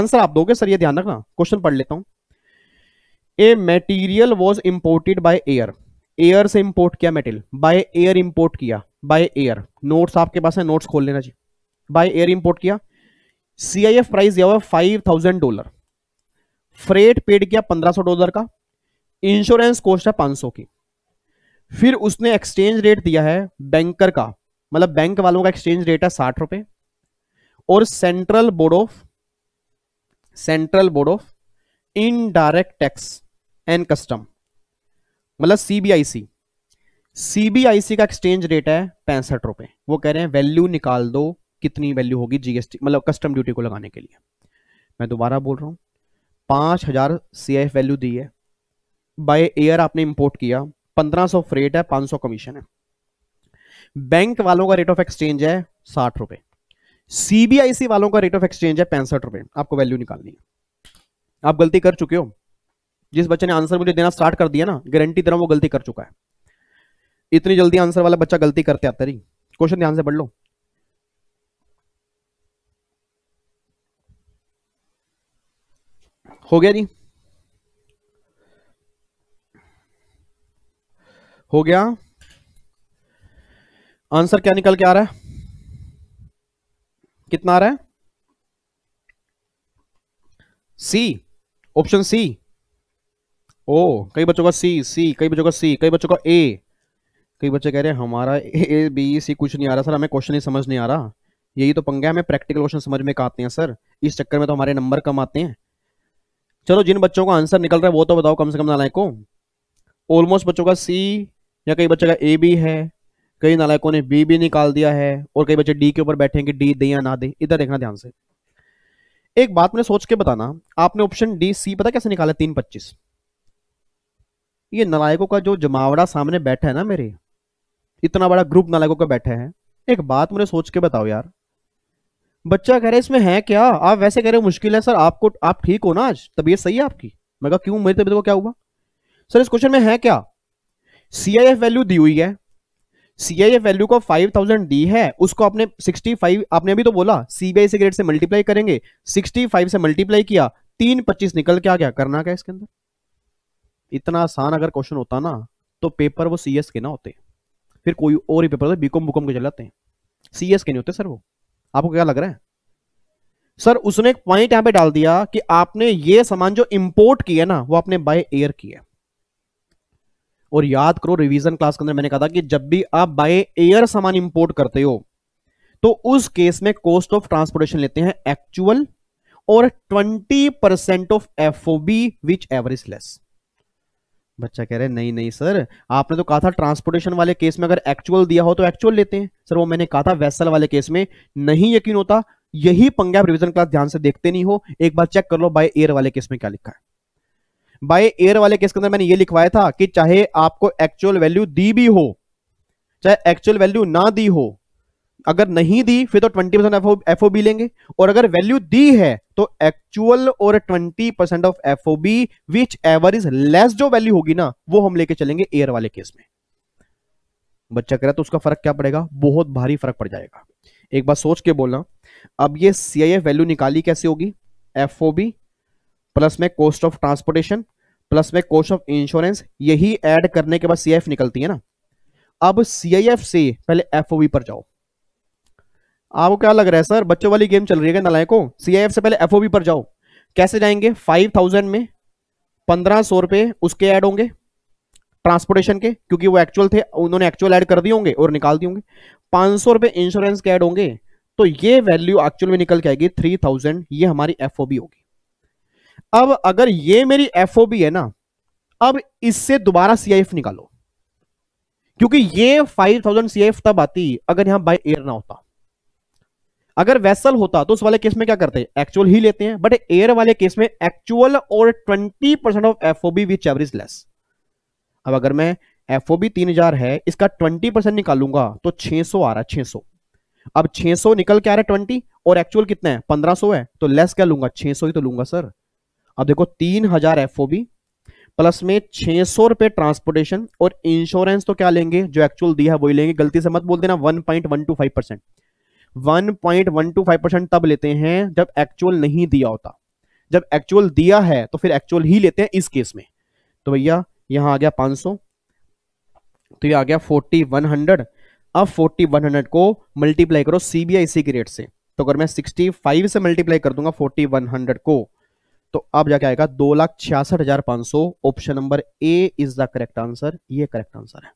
आंसर आप दोगे सर ये ध्यान रखना क्वेश्चन पढ़ लेता हूं a material was imported by air air से इंपोर्ट किया मेटेरियल बाय एयर इंपोर्ट किया बाय एयर नोट्स आपके पास है नोट्स खोल लेना जी बाय एयर इंपोर्ट किया सी आई एफ प्राइस दिया हुआ five thousand dollar freight paid किया पंद्रह सौ डॉलर का इंश्योरेंस कॉस्ट है पांच सौ की फिर उसने एक्सचेंज रेट दिया है बैंकर का मतलब बैंक वालों का एक्सचेंज रेट है साठ रुपए और central board of central board of indirect tax and custom मतलब सीबीआईसी सीबीआईसी का एक्सचेंज रेट है पैंसठ रुपए वो कह रहे हैं वैल्यू निकाल दो कितनी वैल्यू होगी जीएसटी मतलब कस्टम ड्यूटी को लगाने के लिए मैं दोबारा बोल रहा हूं पांच हजार सी वैल्यू दी है बाय एयर आपने इंपोर्ट किया पंद्रह सौ फ्रेट है पांच सौ कमीशन है बैंक वालों का रेट ऑफ एक्सचेंज है साठ रुपए सीबीआईसी वालों का रेट ऑफ एक्सचेंज है पैंसठ रुपए आपको वैल्यू निकालनी है आप गलती कर चुके हो जिस बच्चे ने आंसर मुझे देना स्टार्ट कर दिया ना गारंटी तरह वो गलती कर चुका है इतनी जल्दी आंसर वाला बच्चा गलती करते आता रही क्वेश्चन ध्यान से पढ़ लो हो गया जी हो गया आंसर क्या निकल के आ रहा है कितना आ रहा है सी ऑप्शन सी ओ कई बच्चों का सी सी कई बच्चों का सी कई बच्चों का ए कई बच्चे कह रहे हैं हमारा ए बी सी कुछ नहीं आ रहा सर हमें क्वेश्चन ही समझ नहीं आ रहा यही तो पंगा है हमें प्रैक्टिकल क्वेश्चन समझ में आते हैं सर इस चक्कर में तो हमारे नंबर कम आते हैं चलो जिन बच्चों का आंसर निकल रहा है वो तो बताओ कम से कम नालायक को ऑलमोस्ट बच्चों का सी या कई बच्चों का ए बी है कई नालायकों ने बी भी निकाल दिया है और कई बच्चे डी के ऊपर बैठे हैं कि डी दे या ना दे इधर देखना ध्यान से एक बात मैंने सोच के बताना आपने ऑप्शन डी सी पता कैसे निकाला तीन पच्चीस ये नालायकों का जो जमावड़ा सामने बैठा है ना मेरे इतना बड़ा ग्रुप नालायकों का बैठा है एक बात मुझे सोच के बताओ यार बच्चा कह रहे इसमें है क्या आप वैसे कह रहे हो मुश्किल है सर आपको आप ठीक हो ना आज तबीयत सही है आपकी मैं क्यों मेरी तबीयत को क्या हुआ सर इस क्वेश्चन में है क्या सी वैल्यू दी हुई है सी आई एफ वैल्यू को 5000 डी है उसको आपने 65 आपने अभी तो बोला सीबीआई सिगरेट से मल्टीप्लाई करेंगे 65 से मल्टीप्लाई किया तीन पच्चीस निकल क्या क्या करना क्या इसके अंदर इतना आसान अगर क्वेश्चन होता ना तो पेपर वो सी के ना होते फिर कोई और ही पेपर होते बीकॉम बुकॉम के चलाते हैं सी के नहीं होते सर वो आपको क्या लग रहा है सर उसने एक पॉइंट यहां पे डाल दिया कि आपने ये सामान जो इंपोर्ट किया ना वो आपने बाय एयर किया और याद करो रिवीजन क्लास के अंदर मैंने कहा था कि जब भी आप बाय एयर सामान इंपोर्ट करते हो तो उस केस में कॉस्ट ऑफ ट्रांसपोर्टेशन लेते हैं एक्चुअल और 20 percent of F O B which average less बच्चा कह रहे नहीं नहीं सर आपने तो कहा था ट्रांसपोर्टेशन वाले केस में अगर एक्चुअल दिया हो तो एक्चुअल लेते हैं सर वो मैंने कहा था वैसल वाले केस में नहीं यकीन होता यही पंगा रिविजन क्लास ध्यान से देखते नहीं हो एक बार चेक कर लो बाय एयर वाले केस में क्या लिखा है बाय एयर वाले केस के अंदर मैंने ये लिखवाया था कि चाहे आपको एक्चुअल वैल्यू दी भी हो चाहे एक्चुअल वैल्यू ना दी हो अगर नहीं दी फिर तो 20 परसेंट एफ लेंगे और अगर वैल्यू दी है तो एक्चुअल और 20 percent of F O B whichever is less जो वैल्यू होगी ना वो हम लेके चलेंगे एयर वाले केस में बच्चा कह रहा तो उसका फर्क क्या पड़ेगा बहुत भारी फर्क पड़ जाएगा एक बार सोच के बोलना अब ये सी आई एफ वैल्यू निकाली कैसे होगी एफ ओ बी प्लस में कॉस्ट ऑफ ट्रांसपोर्टेशन प्लस में कॉस्ट ऑफ इंश्योरेंस यही ऐड करने के बाद सीआईएफ निकलती है ना अब सीआईएफ से पहले एफओवी पर जाओ आपको क्या लग रहा है सर बच्चों वाली गेम चल रही है नलायकों सीआईएफ से पहले एफओवी पर जाओ कैसे जाएंगे फाइव थाउजेंड में पंद्रह सौ रुपये उसके ऐड होंगे ट्रांसपोर्टेशन के क्योंकि वो एक्चुअल थे उन्होंने एक्चुअल ऐड कर दिए होंगे और निकाल दिए होंगे पाँच सौ रुपये इंश्योरेंस के ऐड होंगे तो ये वैल्यू एक्चुअल में निकल के आएगी थ्री थाउजेंड ये हमारी एफओबी होगी अब अगर ये मेरी एफ है ना अब इससे दोबारा सीआईएफ निकालो क्योंकि ये 5000 एफ तब आती अगर यहां बाय एयर ना होता अगर वेसल होता तो उस वाले केस में क्या करते हैं एक्चुअल ही लेते हैं बट एयर वाले केस में एक्चुअल और 20 percent of F which average less अब अगर मैं एफ ओ बी तीन हजार है इसका ट्वेंटी परसेंट निकालूंगा तो छह सौ आ रहा है 600 अब 600 निकल के आ रहा है ट्वेंटी और एक्चुअल कितना है 1500 है तो लेस क्या लूंगा 600 ही तो लूंगा सर अब देखो तीन हजार एफ प्लस में छह सौ रुपए ट्रांसपोर्टेशन और इंश्योरेंस तो क्या लेंगे जो एक्चुअल दिया है वही लेंगे गलती से मत बोल देना one point one two five percent one point one two five percent तब लेते हैं जब एक्चुअल नहीं दिया होता जब एक्चुअल दिया है तो फिर एक्चुअल ही लेते हैं इस केस में तो भैया यहां आ गया पांच सौ तो ये आ गया फोर्टी वन हंड्रेड अब फोर्टी वन हंड्रेड को मल्टीप्लाई करो सीबीआईसी के रेट से तो अगर मैं सिक्सटी फाइव से मल्टीप्लाई कर दूंगा फोर्टी वन हंड्रेड को तो अब जाके आएगा दो लाख छियासठ हजार पांच सौ option number A is the correct answer ये करेक्ट आंसर है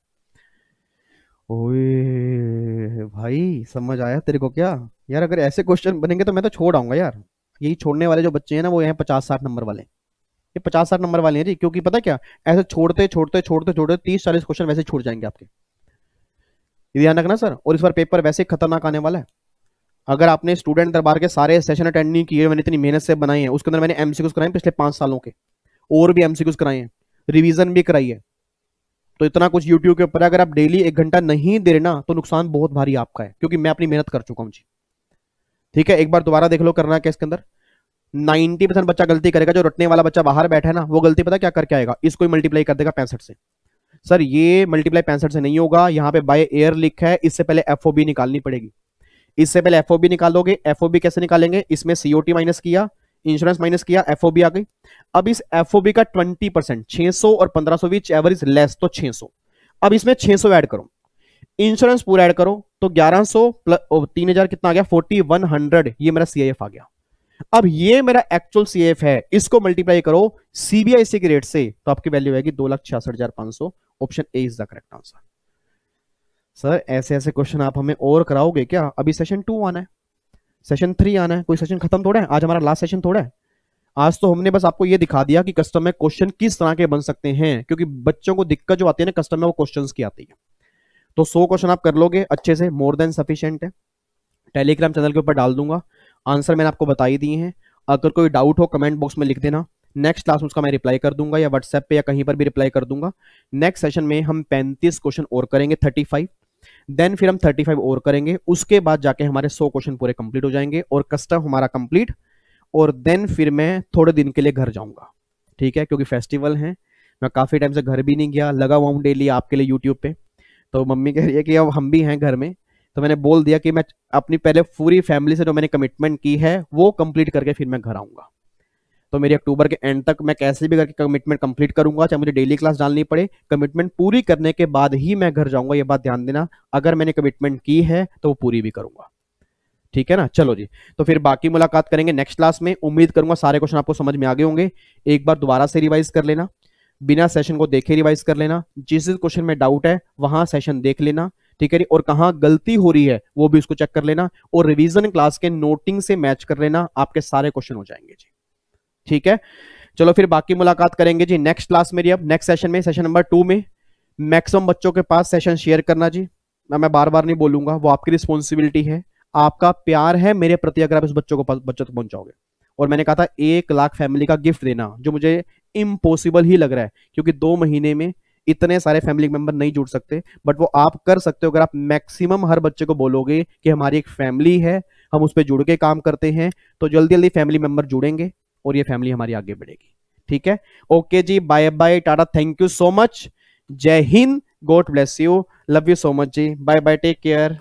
ओए भाई समझ आया तेरे को क्या यार अगर ऐसे क्वेश्चन बनेंगे तो मैं तो छोड़ आऊंगा यार यही छोड़ने वाले जो बच्चे हैं ना वो हैं पचास साठ नंबर वाले ये पचास साठ नंबर वाले हैं जी क्योंकि पता क्या ऐसे छोड़ते छोड़ते छोड़ते छोड़ते तीस चालीस क्वेश्चन वैसे छूट जाएंगे आपके ध्यान रखना सर और इस बार पेपर वैसे खतरनाक आने वाला है अगर आपने स्टूडेंट दरबार के सारे सेशन अटेंड नहीं किए मैंने इतनी मेहनत से बनाई है उसके अंदर मैंने एमसीक्यूज कराए पिछले पांच सालों के और भी एमसीक्यूज कराए हैं रिविजन भी कराई है तो इतना कुछ यूट्यूब के ऊपर अगर आप डेली एक घंटा नहीं दे रहे ना तो नुकसान बहुत भारी आपका है क्योंकि मैं अपनी मेहनत कर चुका हूँ जी ठीक है एक बार दोबारा देख लो करना क्या इसके अंदर 90 परसेंट बच्चा गलती करेगा जो रटने वाला बच्चा बाहर बैठा है ना वो गलती पता क्या करके आएगा इसको मल्टीप्लाई कर देगा पैंसठ से सर ये मल्टीप्लाई पैंसठ से नहीं होगा यहाँ पे बाय एयर लिख है इससे पहले एफ निकालनी पड़ेगी इससे पहले एफ निकालोगे एफ कैसे निकालेंगे इसमें सीओटी माइनस किया इंश्योरेंस माइनस किया एफ आ गई अब इस एफ का ट्वेंटी परसेंट छह और पंद्रह सौ बीच एवरेज लेस तो छह अब इसमें छह सौ ऐड करो इंश्योरेंस पूरा ऐड करो तो ग्यारह सौ प्लस तीन हजार कितना आ गया फोर्टी वन हंड्रेड ये मेरा सीआईएफ आ गया अब ये मेरा एक्चुअल सीएफ है इसको मल्टीप्लाई करो सीबीआईसी के रेट से तो आपकी वैल्यू आएगी दो लाख छियासठ हजार पांच सौ option A is the correct answer sir ऐसे ऐसे क्वेश्चन आप हमें और कराओगे क्या अभी सेशन टू आना है सेशन थ्री आना है कोई सेशन खत्म थोड़ा है आज हमारा लास्ट सेशन थोड़ा है आज तो हमने बस आपको ये दिखा दिया कि कस्टम में क्वेश्चन किस तरह के बन सकते हैं क्योंकि बच्चों को दिक्कत जो आती है ना कस्टम में वो क्वेश्चंस की आती है तो सौ क्वेश्चन आप कर लोगे अच्छे से मोर देन सफिशियंट है टेलीग्राम चैनल के ऊपर डाल दूंगा आंसर मैंने आपको बता ही दिए हैं अगर कोई डाउट हो कमेंट बॉक्स में लिख देना नेक्स्ट क्लास में उसका मैं रिप्लाई कर दूंगा या व्हाट्सएप पे या कहीं पर भी रिप्लाई कर दूंगा नेक्स्ट सेशन में हम 35 क्वेश्चन और करेंगे 35 देन फिर हम 35 और करेंगे उसके बाद जाके हमारे 100 क्वेश्चन पूरे कंप्लीट हो जाएंगे और कस्टम हमारा कंप्लीट और देन फिर मैं थोड़े दिन के लिए घर जाऊंगा ठीक है क्योंकि फेस्टिवल है मैं काफ़ी टाइम से घर भी नहीं गया लगा हुआ हूँ डेली आपके लिए यूट्यूब पे तो मम्मी कह रही है कि अब हम भी हैं घर में तो मैंने बोल दिया कि मैं अपनी पहले पूरी फैमिली से जो मैंने कमिटमेंट की है वो कंप्लीट करके फिर मैं घर आऊँगा तो मेरी अक्टूबर के एंड तक मैं कैसे भी करके कमिटमेंट कंप्लीट करूंगा चाहे मुझे डेली क्लास डालनी पड़े कमिटमेंट पूरी करने के बाद ही मैं घर जाऊंगा ये बात ध्यान देना अगर मैंने कमिटमेंट की है तो वो पूरी भी करूंगा ठीक है ना चलो जी तो फिर बाकी मुलाकात करेंगे नेक्स्ट क्लास में उम्मीद करूंगा सारे क्वेश्चन आपको समझ में आ गए होंगे एक बार दोबारा से रिवाइज कर लेना बिना सेशन को देखे रिवाइज कर लेना जिस जिस क्वेश्चन में डाउट है वहां सेशन देख लेना ठीक है और कहा गलती हो रही है वो भी उसको चेक कर लेना और रिवीजन क्लास के नोटिंग से मैच कर लेना आपके सारे क्वेश्चन हो जाएंगे जी ठीक है चलो फिर बाकी मुलाकात करेंगे जी नेक्स्ट क्लास मेरी अब नेक्स्ट सेशन में सेशन नंबर टू में मैक्सिमम बच्चों के पास सेशन शेयर करना जी मैं बार बार नहीं बोलूंगा वो आपकी रिस्पॉन्सिबिलिटी है आपका प्यार है मेरे प्रति अगर आप इस बच्चों को बच्चों तक तो पहुंचाओगे और मैंने कहा था एक लाख फैमिली का गिफ्ट देना जो मुझे इम्पॉसिबल ही लग रहा है क्योंकि दो महीने में इतने सारे फैमिली मेंबर नहीं जुड़ सकते बट वो आप कर सकते हो अगर आप मैक्सिमम हर बच्चे को बोलोगे कि हमारी एक फैमिली है हम उस पर जुड़ के काम करते हैं तो जल्दी जल्दी फैमिली मेंबर जुड़ेंगे और ये फैमिली हमारी आगे बढ़ेगी ठीक है ओके जी बाय बाय टाटा थैंक यू सो मच जय हिंद god bless you love you so much जी बाय बाय टेक केयर